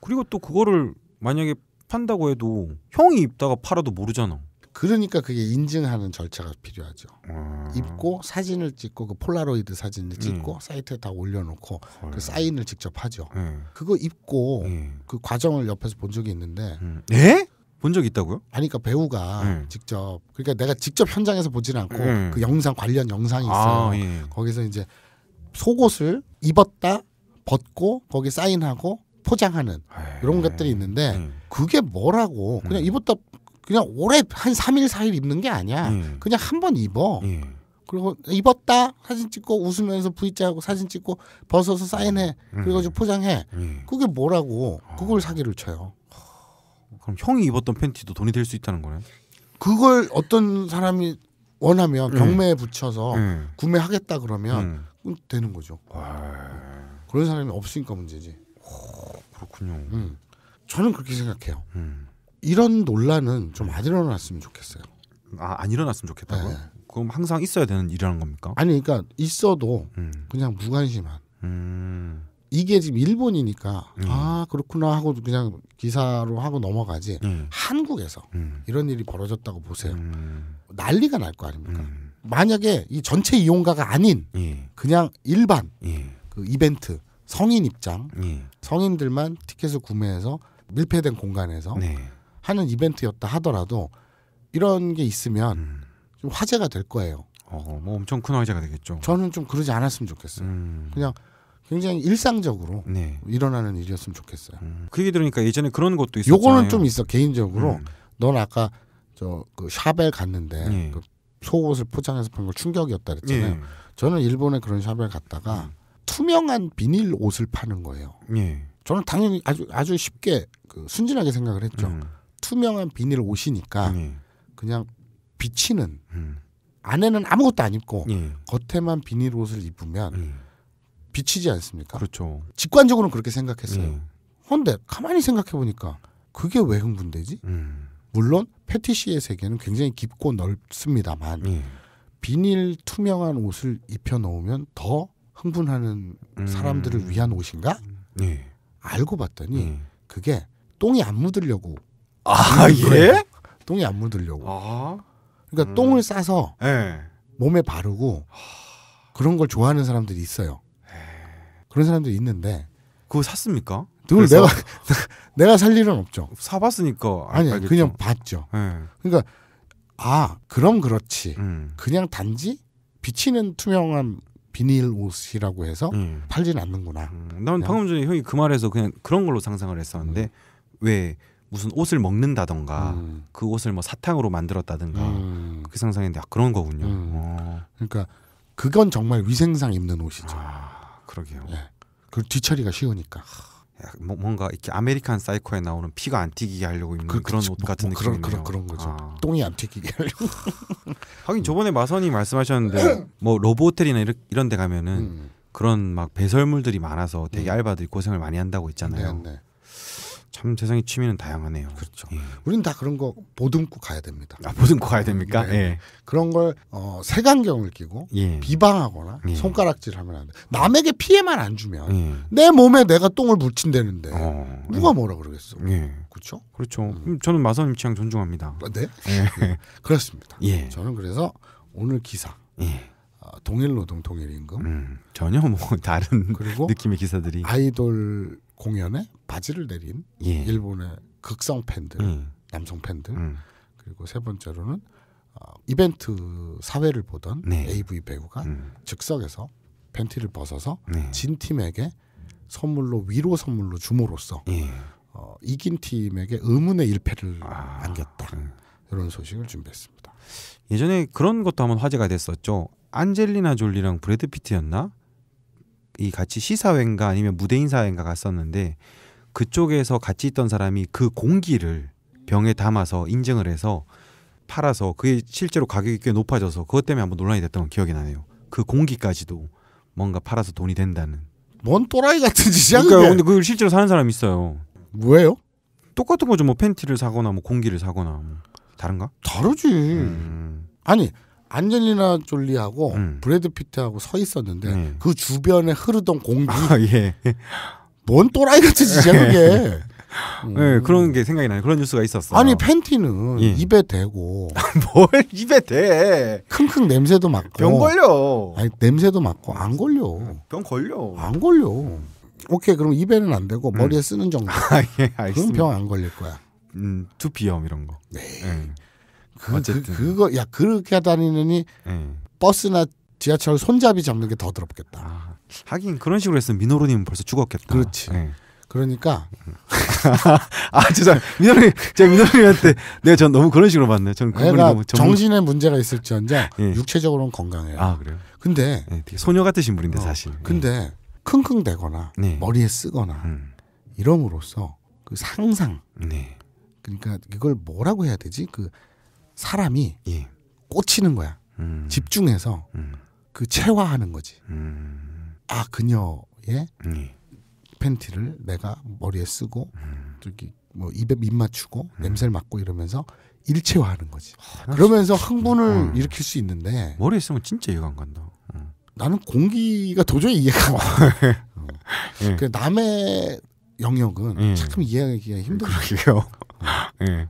그리고 또 그거를 만약에 판다고 해도 형이 입다가 팔아도 모르잖아. 그러니까 그게 인증하는 절차가 필요하죠. 음. 입고 사진을 찍고 그 폴라로이드 사진을 찍고 음. 사이트에 다 올려놓고 그 헐. 그 사인을 직접 하죠. 음. 그거 입고 예. 그 과정을 옆에서 본 적이 있는데. 네? 음. 예? 본적 있다고요? 아니 그러니까 배우가 직접 그러니까 내가 직접 현장에서 보지는 않고 그 영상 관련 영상이 있어요. 아, 예. 거기서 이제 속옷을 입었다 벗고 거기 사인하고 포장하는 이런 네. 것들이 있는데 음. 그게 뭐라고 그냥 입었다 음. 그냥 오래 한 3일 4일 입는 게 아니야. 음. 그냥 한 번 입어. 예. 그리고 입었다 사진 찍고 웃으면서 V자하고 사진 찍고 벗어서 사인해 그리고 좀 포장해 예. 그게 뭐라고 그걸 아. 사기를 쳐요 그럼 형이 입었던 팬티도 돈이 될 수 있다는 거네 그걸 어떤 사람이 원하면 경매에 붙여서 예. 구매하겠다 그러면 되는 거죠 그런 사람이 없으니까 문제지 그렇군요. 음. 저는 그렇게 생각해요. 음. 이런 논란은 좀 안 일어났으면 좋겠어요. 아, 안 일어났으면 좋겠다고요? 네. 그럼 항상 있어야 되는 일이라는 겁니까? 아니, 그러니까 있어도 음. 그냥 무관심한. 음. 이게 지금 일본이니까 음. 아 그렇구나 하고 그냥 기사로 하고 넘어가지 음. 한국에서 음. 이런 일이 벌어졌다고 보세요. 음. 난리가 날 거 아닙니까? 만약에 이 전체 이용가가 아닌 예. 그냥 일반 예. 그 이벤트 성인 입장, 예. 성인들만 티켓을 구매해서 밀폐된 공간에서 네. 하는 이벤트였다 하더라도 이런 게 있으면 음. 좀 화제가 될 거예요. 어, 뭐 엄청 큰 화제가 되겠죠. 저는 좀 그러지 않았으면 좋겠어요. 음. 그냥 굉장히 일상적으로 네. 일어나는 일이었으면 좋겠어요. 음. 그게 들으니까 예전에 그런 것도 있었잖아요. 요거는 좀 있어 개인적으로. 음. 넌 아까 저그 샵에 갔는데 예. 그 속옷을 포장해서 판걸 충격이었다 그랬잖아요. 예. 저는 일본에 그런 샵에 갔다가 음. 투명한 비닐 옷을 파는 거예요. 예. 저는 당연히 아주 아주 쉽게 그 순진하게 생각을 했죠. 음. 투명한 비닐 옷이니까 예. 그냥 비치는 음. 안에는 아무것도 안 입고 예. 겉에만 비닐 옷을 입으면 예. 비치지 않습니까? 그렇죠. 직관적으로는 그렇게 생각했어요. 예. 그런데 가만히 생각해 보니까 그게 왜 흥분되지? 음. 물론 패티시의 세계는 굉장히 깊고 넓습니다만 예. 비닐 투명한 옷을 입혀 놓으면 더 흥분하는 음. 사람들을 위한 옷인가? 네. 알고 봤더니 음. 그게 똥이 안 묻으려고. 아 예? 똥이 안 묻으려고. 아? 그러니까 음. 똥을 싸서 네. 몸에 바르고 그런 걸 좋아하는 사람들이 있어요. 그런 사람들이 있는데 그거 샀습니까? 그걸 내가 [LAUGHS] 내가 살 일은 없죠. 사봤으니까 아니 그냥 봤죠. 네. 그러니까 아 그럼 그렇지. 음. 그냥 단지 비치는 투명한 비닐 옷이라고 해서 음. 팔진 않는구나. 음. 난 네. 방금 전에 형이 그 말에서 그냥 그런 걸로 상상을 했었는데 음. 왜 무슨 옷을 먹는다던가 음. 그 옷을 뭐 사탕으로 만들었다든가 음. 그렇게 상상했는데 아, 그런 거군요. 음. 어. 그러니까 그건 정말 위생상 입는 옷이죠. 아, 그러게요. 네. 그 뒤처리가 쉬우니까. 뭐, 뭔가 이렇게 아메리칸 사이코에 나오는 피가 안 튀기게 하려고 입는 그, 런옷 뭐, 같은 뭐, 느낌이네요. 그런 그런, 그런 거죠. 아. 똥이 안 튀기게 하려고. [LAUGHS] 하긴 저번에 마선이 말씀하셨는데 뭐 로보호텔이나 이런 데 가면은 음. 그런 막 배설물들이 많아서 되게 음. 알바들이 고생을 많이 한다고 있잖아요. 네, 네. 참 세상의 취미는 다양하네요. 그렇죠. 예. 우리는 다 그런 거 보듬고 가야 됩니다. 아, 보듬고 가야 됩니까? 네. 예. 그런 걸 어, 색안경을 끼고 예. 비방하거나 예. 손가락질하면 안 돼. 남에게 피해만 안 주면 예. 내 몸에 내가 똥을 붙인다는데 어, 누가 뭐라 그러겠어? 예. 그렇죠. 그렇죠. 음. 저는 마선님 취향 존중합니다. 아, 네. 예. 네. 그렇습니다. 예. 저는 그래서 오늘 기사. 어, 동일 노동 동일 임금 음, 전혀 뭐 [LAUGHS] 다른 느낌의 기사들이 아이돌 공연에 바지를 내린 예. 일본의 극성 팬들, 음. 남성 팬들 음. 그리고 세 번째로는 어, 이벤트 사회를 보던 네. AV 배우가 음. 즉석에서 팬티를 벗어서 네. 진 팀에게 선물로 위로 선물로 주모로써 예. 어, 이긴 팀에게 의문의 일패를 아, 안겼다 음. 이런 소식을 준비했습니다. 예전에 그런 것도 한번 화제가 됐었죠. 안젤리나 졸리랑 브래드 피트였나 이 같이 시사회인가 아니면 무대인 사회인가 갔었는데 그쪽에서 같이 있던 사람이 그 공기를 병에 담아서 인증을 해서 팔아서 그게 실제로 가격이 꽤 높아져서 그것 때문에 한번 논란이 됐던 건 기억이 나네요. 그 공기까지도 뭔가 팔아서 돈이 된다는. 뭔 또라이 같은 짓이야 그러니까요. 근데 그걸 실제로 사는 사람 이 있어요. 뭐예요? 똑같은 거죠. 뭐 팬티를 사거나 뭐 공기를 사거나 뭐. 다른가? 다르지. 음. 아니 안젤리나 졸리하고 음. 브래드 피트하고 서 있었는데 네. 그 주변에 흐르던 공기 아, 예. 뭔 또라이 같은 짓이야 그게 음. 네, 그런 게 생각이 나요. 그런 뉴스가 있었어요. 아니 팬티는 예. 입에 대고 [LAUGHS] 뭘 입에 대? 킁킁 냄새도 맡고 병 걸려. 아니 냄새도 맡고 안 걸려. 음, 병 걸려. 안 걸려. 오케이 그럼 입에는 안 되고 머리에 음. 쓰는 정도. [LAUGHS] 아, 예, 그럼 병 안 걸릴 거야. 음, 두피염 이런 거. 네. 예. 그, 그, 어쨌든 그, 거야 그렇게 다니느니 네. 예. 버스나 지하철 손잡이 잡는 게 더 더럽겠다. 아, 하긴 그런 식으로 했으면 민호로님은 벌써 죽었겠다. 그렇지. 네. 그러니까 [LAUGHS] 아 죄송 민호님 제가 민호님한테 내가 전 너무 그런 식으로 봤네. 저는 그 내가 너무 정... 정신에 문제가 있을지언정 예. 육체적으로는 건강해요. 아 그래요? 근데 네, 소녀 같으신 분인데 어, 사실. 근데 킁킁대거나 네. 머리에 쓰거나 음. 이름으로써 그 상상. 네. 그러니까 이걸 뭐라고 해야 되지? 그 사람이 예. 꽂히는 거야. 음. 집중해서 음. 그 체화하는 거지. 음. 아 그녀의 예. 팬티를 내가 머리에 쓰고 저기 음. 뭐 입에 입 맞추고 음. 냄새를 맡고 이러면서 일체화하는 거지. 아, 그러면서 흥분을 어. 일으킬 수 있는데 머리에 쓰면 진짜 이해가 안 간다. 어. 나는 공기가 도저히 이해가 안 가. 어. [LAUGHS] 예. 그 남의 영역은 예. 참 이해하기가 힘들어요. 어. 예. 네.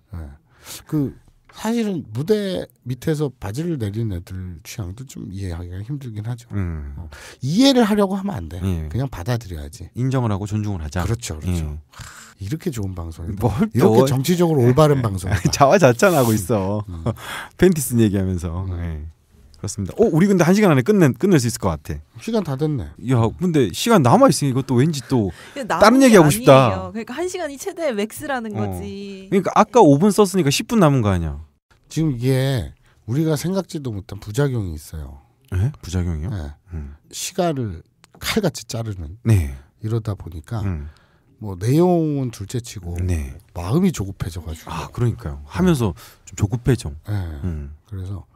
그 사실은 무대 밑에서 바지를 내리는 애들 취향도 좀 이해하기가 힘들긴 하죠. 음. 어. 이해를 하려고 하면 안 돼. 예. 그냥 받아들여야지. 인정을 하고 존중을 하자. 그렇죠, 그렇죠. 예. 하, 이렇게 좋은 방송, 이렇게 정치적으로 올바른 [LAUGHS] 방송. 자화자찬하고 있어. [LAUGHS] 음. 팬티슨 얘기하면서. 음. 예. 그렇습니다. 어, 우리 근데 한 시간 안에 끝낸 끝낼 수 있을 것 같아. 시간 다 됐네. 야, 근데 시간 남아 있으니 이것도 왠지 또 다른 얘기 하고 싶다. 그러니까 한 시간이 최대 맥스라는 어. 거지. 그러니까 아까 5분 썼으니까 10분 남은 거 아니야. 지금 이게 우리가 생각지도 못한 부작용이 있어요. 네? 부작용이요? 네. 음. 시간을 칼같이 자르는. 네. 이러다 보니까 음. 뭐 내용은 둘째치고 네. 마음이 조급해져가지고. 아 그러니까요. 하면서 좀 조급해져. 네. 음. 그래서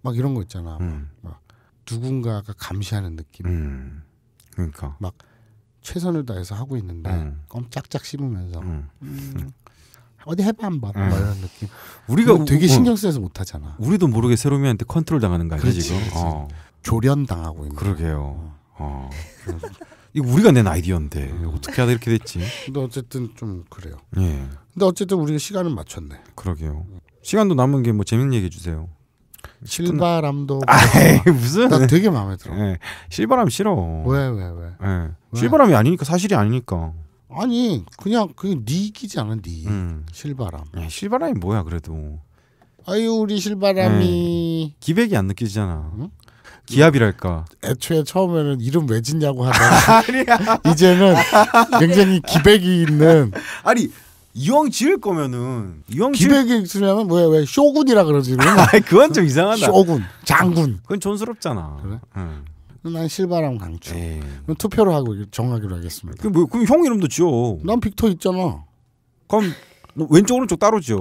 막 이런 거 있잖아. 음. 막, 막, 누군가가 감시하는 느낌. 음. 그러니까. 막 최선을 다해서 하고 있는데 음. 껌 짝짝 씹으면서 음. 음. 어디 해봐 한번 응. 음. 뭐 이런 느낌. 우리가 되게 어. 신경 쓰여서 못 하잖아. 우리도 모르게 세로미한테 컨트롤 당하는 거 아니야 지금? 어. 조련 당하고 있는. 그러게요. 어. 어. 이 우리가 낸 아이디어인데 어떻게 하다 이렇게 됐지? 근데 어쨌든 좀 그래요. 예. 근데 어쨌든 우리가 시간을 맞췄네. 그러게요. 시간도 남은 게 뭐 재밌는 얘기 해주세요. 실바람도 아, 무슨 나 되게 마음에 들어. 예. 실바람 싫어. 왜 왜 왜? 왜, 예. 왜? 실바람이 아니니까 사실이 아니니까. 아니 그냥 그냥 니기지 않아 니 음. 실바람. 야, 실바람이 뭐야 그래도. 아유 우리 실바람이 음. 기백이 안 느껴지잖아. 응? 기압이랄까. 애초에 처음에는 이름 왜 짓냐고 하다가 [LAUGHS] 이제는 굉장히 기백이 있는. 아니 이왕 지을 거면은 이왕 기백이 있으면 뭐야 왜 쇼군이라 그러지? 아 그건 좀 이상하다. 쇼군, 장군. 그건 촌스럽잖아. 그래? 응. 음, 난 실바람 강추. 예. 그럼 투표로 하고 정하기로 하겠습니다. 그럼, 뭐, 그럼 형 이름도 지어. 난 빅터 있잖아. 그럼 뭐 왼쪽 오른쪽 따로 지어.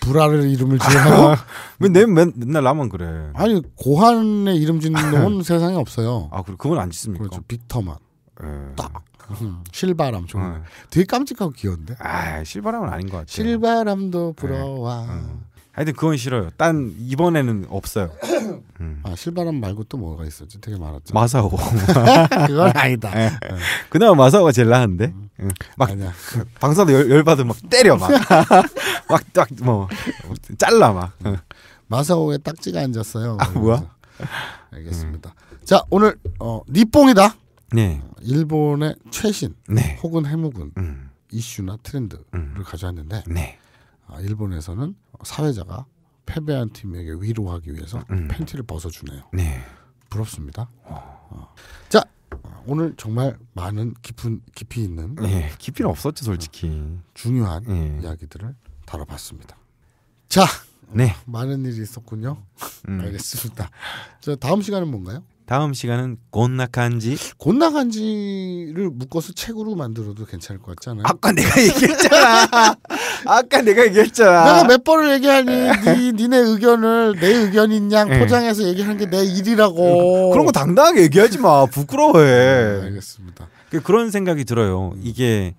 불화를 이름을 지으 [LAUGHS] 왜내 맨날 나만 그래? 아니 고한의 이름 짓는 [LAUGHS] 놈은 세상에 없어요. 아 그래 그건 안 짓습니까? 그렇죠. 빅터만. 에... 예. 딱. 음, 실바람 좀. 에... 예. 되게 깜찍하고 귀여운데. 아 실바람은 아닌 것 같아. 실바람도 불어와. 에... 어. 하여튼 그건 싫어요. 딴 이번에는 없어요. [COUGHS] 음. 아 실바람 말고 또 뭐가 있었지? 되게 많았죠. 마사오. [LAUGHS] 그건 아니다. 네. 그나마 마사오가 제일 나은데. 응. 음. 예. 막 아니야. [LAUGHS] 방사도 열, 열 받으면 막 때려 막막딱뭐 [LAUGHS] 잘라 막. 응. 예. 마사오의 딱지가 앉았어요. 아 뭐야? 알겠습니다. 음. 자 오늘 어, 니뽕이다. 네. 일본의 최신 네. 혹은 해묵은 음. 이슈나 트렌드를 음. 가져왔는데. 네. 아, 일본에서는 사회자가 패배한 팀에게 위로하기 위해서 음. 팬티를 벗어주네요. 네. 부럽습니다. 어. 어. 자 오늘 정말 많은 깊은 깊이 있는 네, 깊이는 없었지 솔직히 중요한 네. 이야기들을 다뤄봤습니다. 자, 네, 많은 일이 있었군요. 음. 알겠습니다. 저 다음 시간은 뭔가요? 다음 시간은 곤나간지 곤나간지를 묶어서 책으로 만들어도 괜찮을 것 같잖아요. 아까 내가 얘기했잖아. [LAUGHS] 아까 내가 얘기했잖아. 내가 몇 번을 얘기하니 니, 니네 의견을 내 의견인 양 포장해서 얘기하는 게 내 일이라고. 그런 거 당당하게 얘기하지 마. 부끄러워해. 네, 알겠습니다. 그, 그런 생각이 들어요. 음. 이게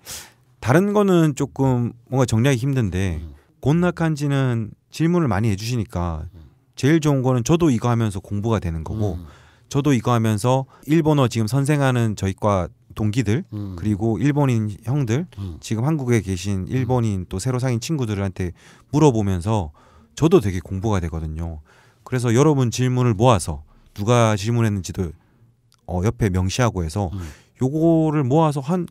다른 거는 조금 뭔가 정리하기 힘든데 음. 곤나간지는 질문을 많이 해주시니까 음. 제일 좋은 거는 저도 이거 하면서 공부가 되는 거고. 음. 저도 이거 하면서 일본어 지금 선생하는 저희과 동기들 음. 그리고 일본인 형들 음. 지금 한국에 계신 음. 일본인 또 새로 사귄 친구들한테 물어보면서 저도 되게 공부가 되거든요. 그래서 여러분 질문을 모아서 누가 질문했는지도 어, 옆에 명시하고 해서 음. 요거를 모아서 한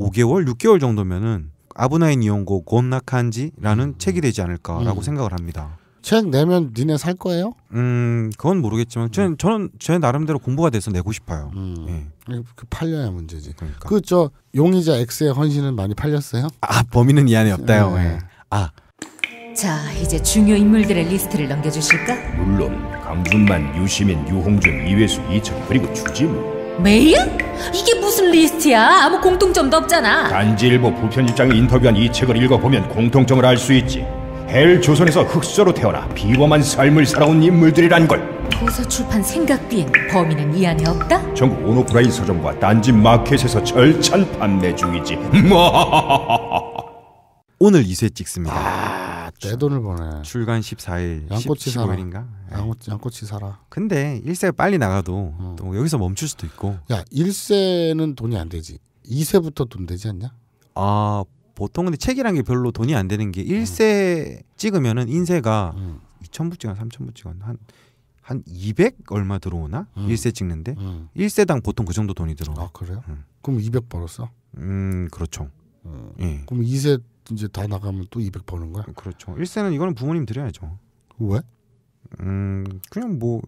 5개월, 6개월 정도면은 아브나인 이용고 곤나칸지라는 음. 책이 되지 않을까라고 음. 생각을 합니다. 책 내면 니네 살 거예요? 음, 그건 모르겠지만 음. 저는 제 나름대로 공부가 돼서 내고 싶어요. 음. 예. 그 팔려야 문제지. 그러니까. 그저 용의자 X의 헌신은 많이 팔렸어요? 아, 범인은 이 안에 없다요. 예. 예. 아. 자, 이제 중요 인물들의 리스트를 넘겨 주실까? 물론 강준만, 유시민, 유홍준, 이회수, 이철 그리고 주지무. 메이 이게 무슨 리스트야? 아무 공통점도 없잖아. 단지일보 부편집장이 인터뷰한 이 책을 읽어보면 공통점을 알 수 있지. 헬 조선에서 흑수저로 태어나 비범한 삶을 살아온 인물들이란 걸. 도서 출판 생각비엔 범인은 이 안에 없다? 전국 온오프라인 서점과 딴지 마켓에서 절찬 판매 중이지. [LAUGHS] 오늘 2세 찍습니다. 아, 내 돈을 버네. 출간 14일, 양꼬치 15일인가? 예. 양꼬치, 양꼬치 사라. 근데 1세 빨리 나가도 어. 또 여기서 멈출 수도 있고. 야, 1세는 돈이 안 되지. 2세부터 돈 되지 않냐? 아, 보통 근데 책이란 게 별로 돈이 안 되는 게 일세 음. 찍으면은 인쇄가 음. 2,000부 찍어, 3,000부 찍어 한한 200 얼마 들어오나? 음. 1세 찍는데 음. 1세당 보통 그 정도 돈이 들어가아 그래요? 음. 그럼 200 벌었어? 음 그렇죠. 음. 예. 그럼 2세 이제 다 나가면 또 200 버는 거야? 그렇죠. 1세는 이거는 부모님 드려야죠. 왜? 음 그냥 뭐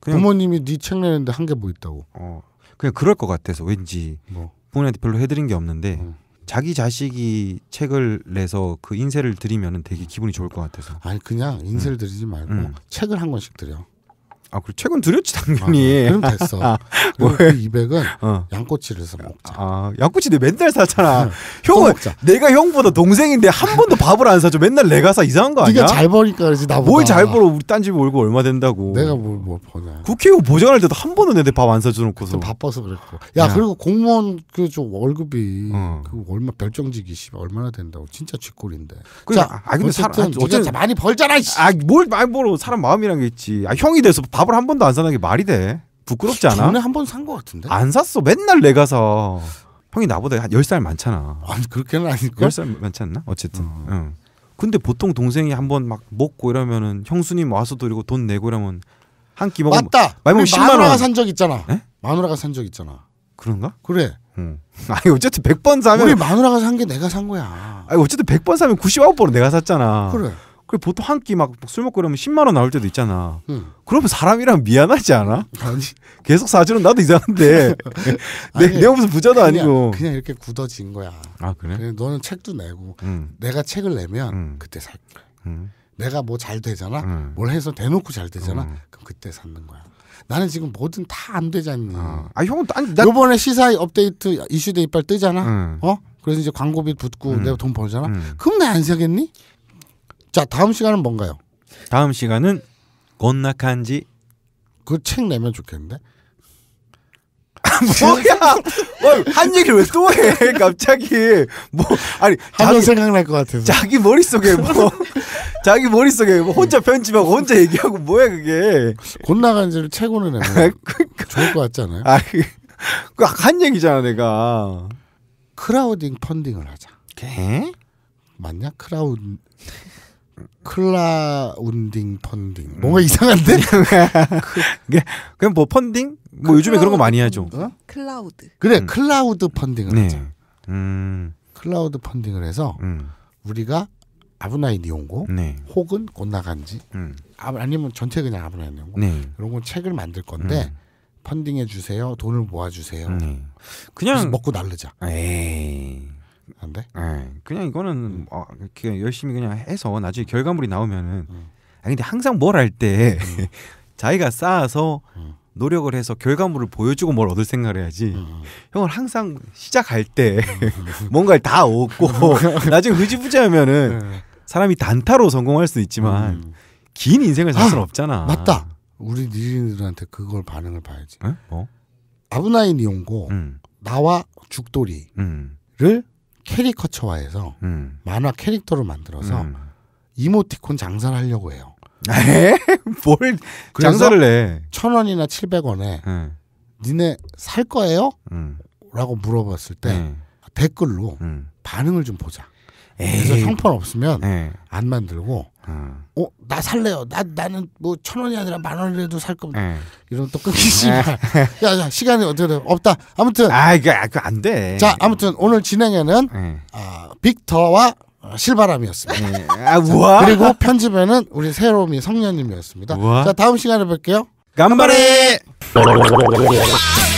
그냥 부모님이 네 책 내는데 한 개 뭐 있다고? 어 그냥 그럴 것 같아서 왠지 뭐. 부모님한테 별로 해드린 게 없는데 음. 자기 자식이 책을 내서 그 인쇄를 드리면 되게 기분이 좋을 것 같아서. 아니 그냥 인쇄를 음. 드리지 말고 음. 책을 한 권씩 드려. 아, 그리고 최근 드렸지 당연히. 아, 그럼 됐어. 아, 뭐그 200은 어. 양꼬치를 해서 먹자. 아, 양꼬치 내 맨날 사잖아. 형은 내가 형보다 동생인데 한 번도 밥을 안 사줘. 맨날 내가 사 이상한 거 아니야? 네가 잘 버니까 그러지 나보다. 뭘잘 벌어? 우리 딴집 월급 얼마 된다고. 내가 뭘, 뭘 버냐. 국회의원 보장할 때도 한번은 내한테 밥안 사줘놓고서. 바빠서 그랬고. 야, 야. 그리고 공무원 그 좀 월급이 어. 그 얼마 별정직이 씨 얼마나 된다고. 진짜 쥐꼴인데. 그래, 그러니까, 자, 아 근데 사람 어쨌든 많이 벌잖아. 아뭘 많이 벌어. 사람 마음이란 게 있지. 아 형이 돼서. 밥을 한 번도 안 사는 게 말이 돼? 부끄럽지 않아? 저는 한번산것 같은데. 안 샀어. 맨날 내가 사. 형이 나보다 한 10살 많잖아. 아니, 그렇게는 아니고. 10살 많지 않나? 어쨌든. 어. 응. 근데 보통 동생이 한 번 막 먹고 이러면은 형수님 와서도 이고돈 내고 이러면 한 끼먹으 맞다. 많면 10만 원. 예? 마누라가 산 적 있잖아. 에? 마누라가 산 적 있잖아. 그런가? 그래. 응. [LAUGHS] 아니 어쨌든 100번 사면 우리 마누라가 산 게 내가 산 거야. 아니 어쨌든 100번 사면 99번은 내가 샀잖아. 그래. 그 보통 한 끼 막 술 먹고 그러면 10만 원 나올 때도 있잖아. 음. 그러면 사람이랑 미안하지 않아? 아니 계속 사주는 나도 이상한데 [LAUGHS] 내, 내가 무슨 부자도 그냥, 아니고 그냥 이렇게 굳어진 거야. 아 그래? 그래 너는 책도 내고 음. 내가 책을 내면 음. 그때 살. 음. 내가 뭐 잘 되잖아. 음. 뭘 해서 대놓고 잘 되잖아. 음. 그럼 그때 사는 거야. 나는 지금 뭐든 다 안 되잖니. 어. 아 형은 아니 나 요번에 시사 업데이트 이슈 대이빨 뜨잖아. 음. 어? 그래서 이제 광고비 붙고 내가 돈 벌잖아. 그럼 나 안 사겠니? 자 다음 시간은 뭔가요? 다음 시간은 곤나칸지 그 책 내면 좋겠는데. [LAUGHS] 뭐야? 한 얘기를 왜 또 해? 갑자기 뭐 아니 한번 생각날 것 같아서 자기 머릿속에 뭐 [LAUGHS] 자기 머릿속에 뭐 혼자 편집하고 혼자 얘기하고 뭐야 그게 곤나간지를 최고는 그러니까. 좋을 것 같지 아요 아한 그 얘기잖아 내가 크라우딩 펀딩을 하자 개? 맞냐 크라우드 클라운딩 펀딩 음. 뭔가 이상한데 [LAUGHS] 그, 그, 그냥 뭐 펀딩 뭐 클라우드, 요즘에 그런 거 많이 하죠 어? 클라우드 그래 음. 클라우드 펀딩을 네. 하자 음. 클라우드 펀딩을 해서 음. 우리가 아브나이 니온고 네. 혹은 꽃나간지 음. 아, 아니면 전체 그냥 아브나이 니온고 네. 이런 건 책을 만들 건데 음. 펀딩해 주세요 돈을 모아 주세요 네. 그냥 먹고 날르자 에이. 안 돼? 네. 그냥 이거는 어, 그냥 열심히 그냥 해서 나중에 결과물이 나오면은 음. 아니 근데 항상 뭘 할때 음. [LAUGHS] 자기가 쌓아서 노력을 해서 결과물을 보여주고 뭘 얻을 생각을 해야지. 음. 형은 항상 시작할 때 [LAUGHS] 뭔가를 다 얻고 [LAUGHS] 나중에 흐지부지하면은 네. 사람이 단타로 성공할 수 있지만 음. 긴 인생을 살 수는 아, 없잖아. 맞다. 우리 니린들한테 그걸 반응을 봐야지. 에? 어? 뭐? 아브나인 이용고 음. 나와 죽돌이를 캐리커처화해서 음. 만화 캐릭터로 만들어서 음. 이모티콘 장사를 하려고 해요. [LAUGHS] 뭘 장사를 해? 천 원이나 칠백 원에 음. 니네 살 거예요?라고 음. 물어봤을 때 음. 댓글로 음. 반응을 좀 보자. 그래서 형편 없으면 에이. 네. 안 만들고 음. 어, 나 살래요. 나는뭐 천 원이 아니라 만 원이라도 살 겁니다. 네. 이러면 또 끊기지. 네. [LAUGHS] 야, 야, 시간이 어떻게 돼요? 없다. 아무튼. 아, 이거, 아, 이거 안 돼. 자, 아무튼 오늘 진행에는 네. 어, 빅터와 실바람이었습니다. 네. 아, 우와. 그리고 편집에는 우리 새로미 성년님이었습니다. 자, 다음 시간에 뵐게요. 간발에. [LAUGHS]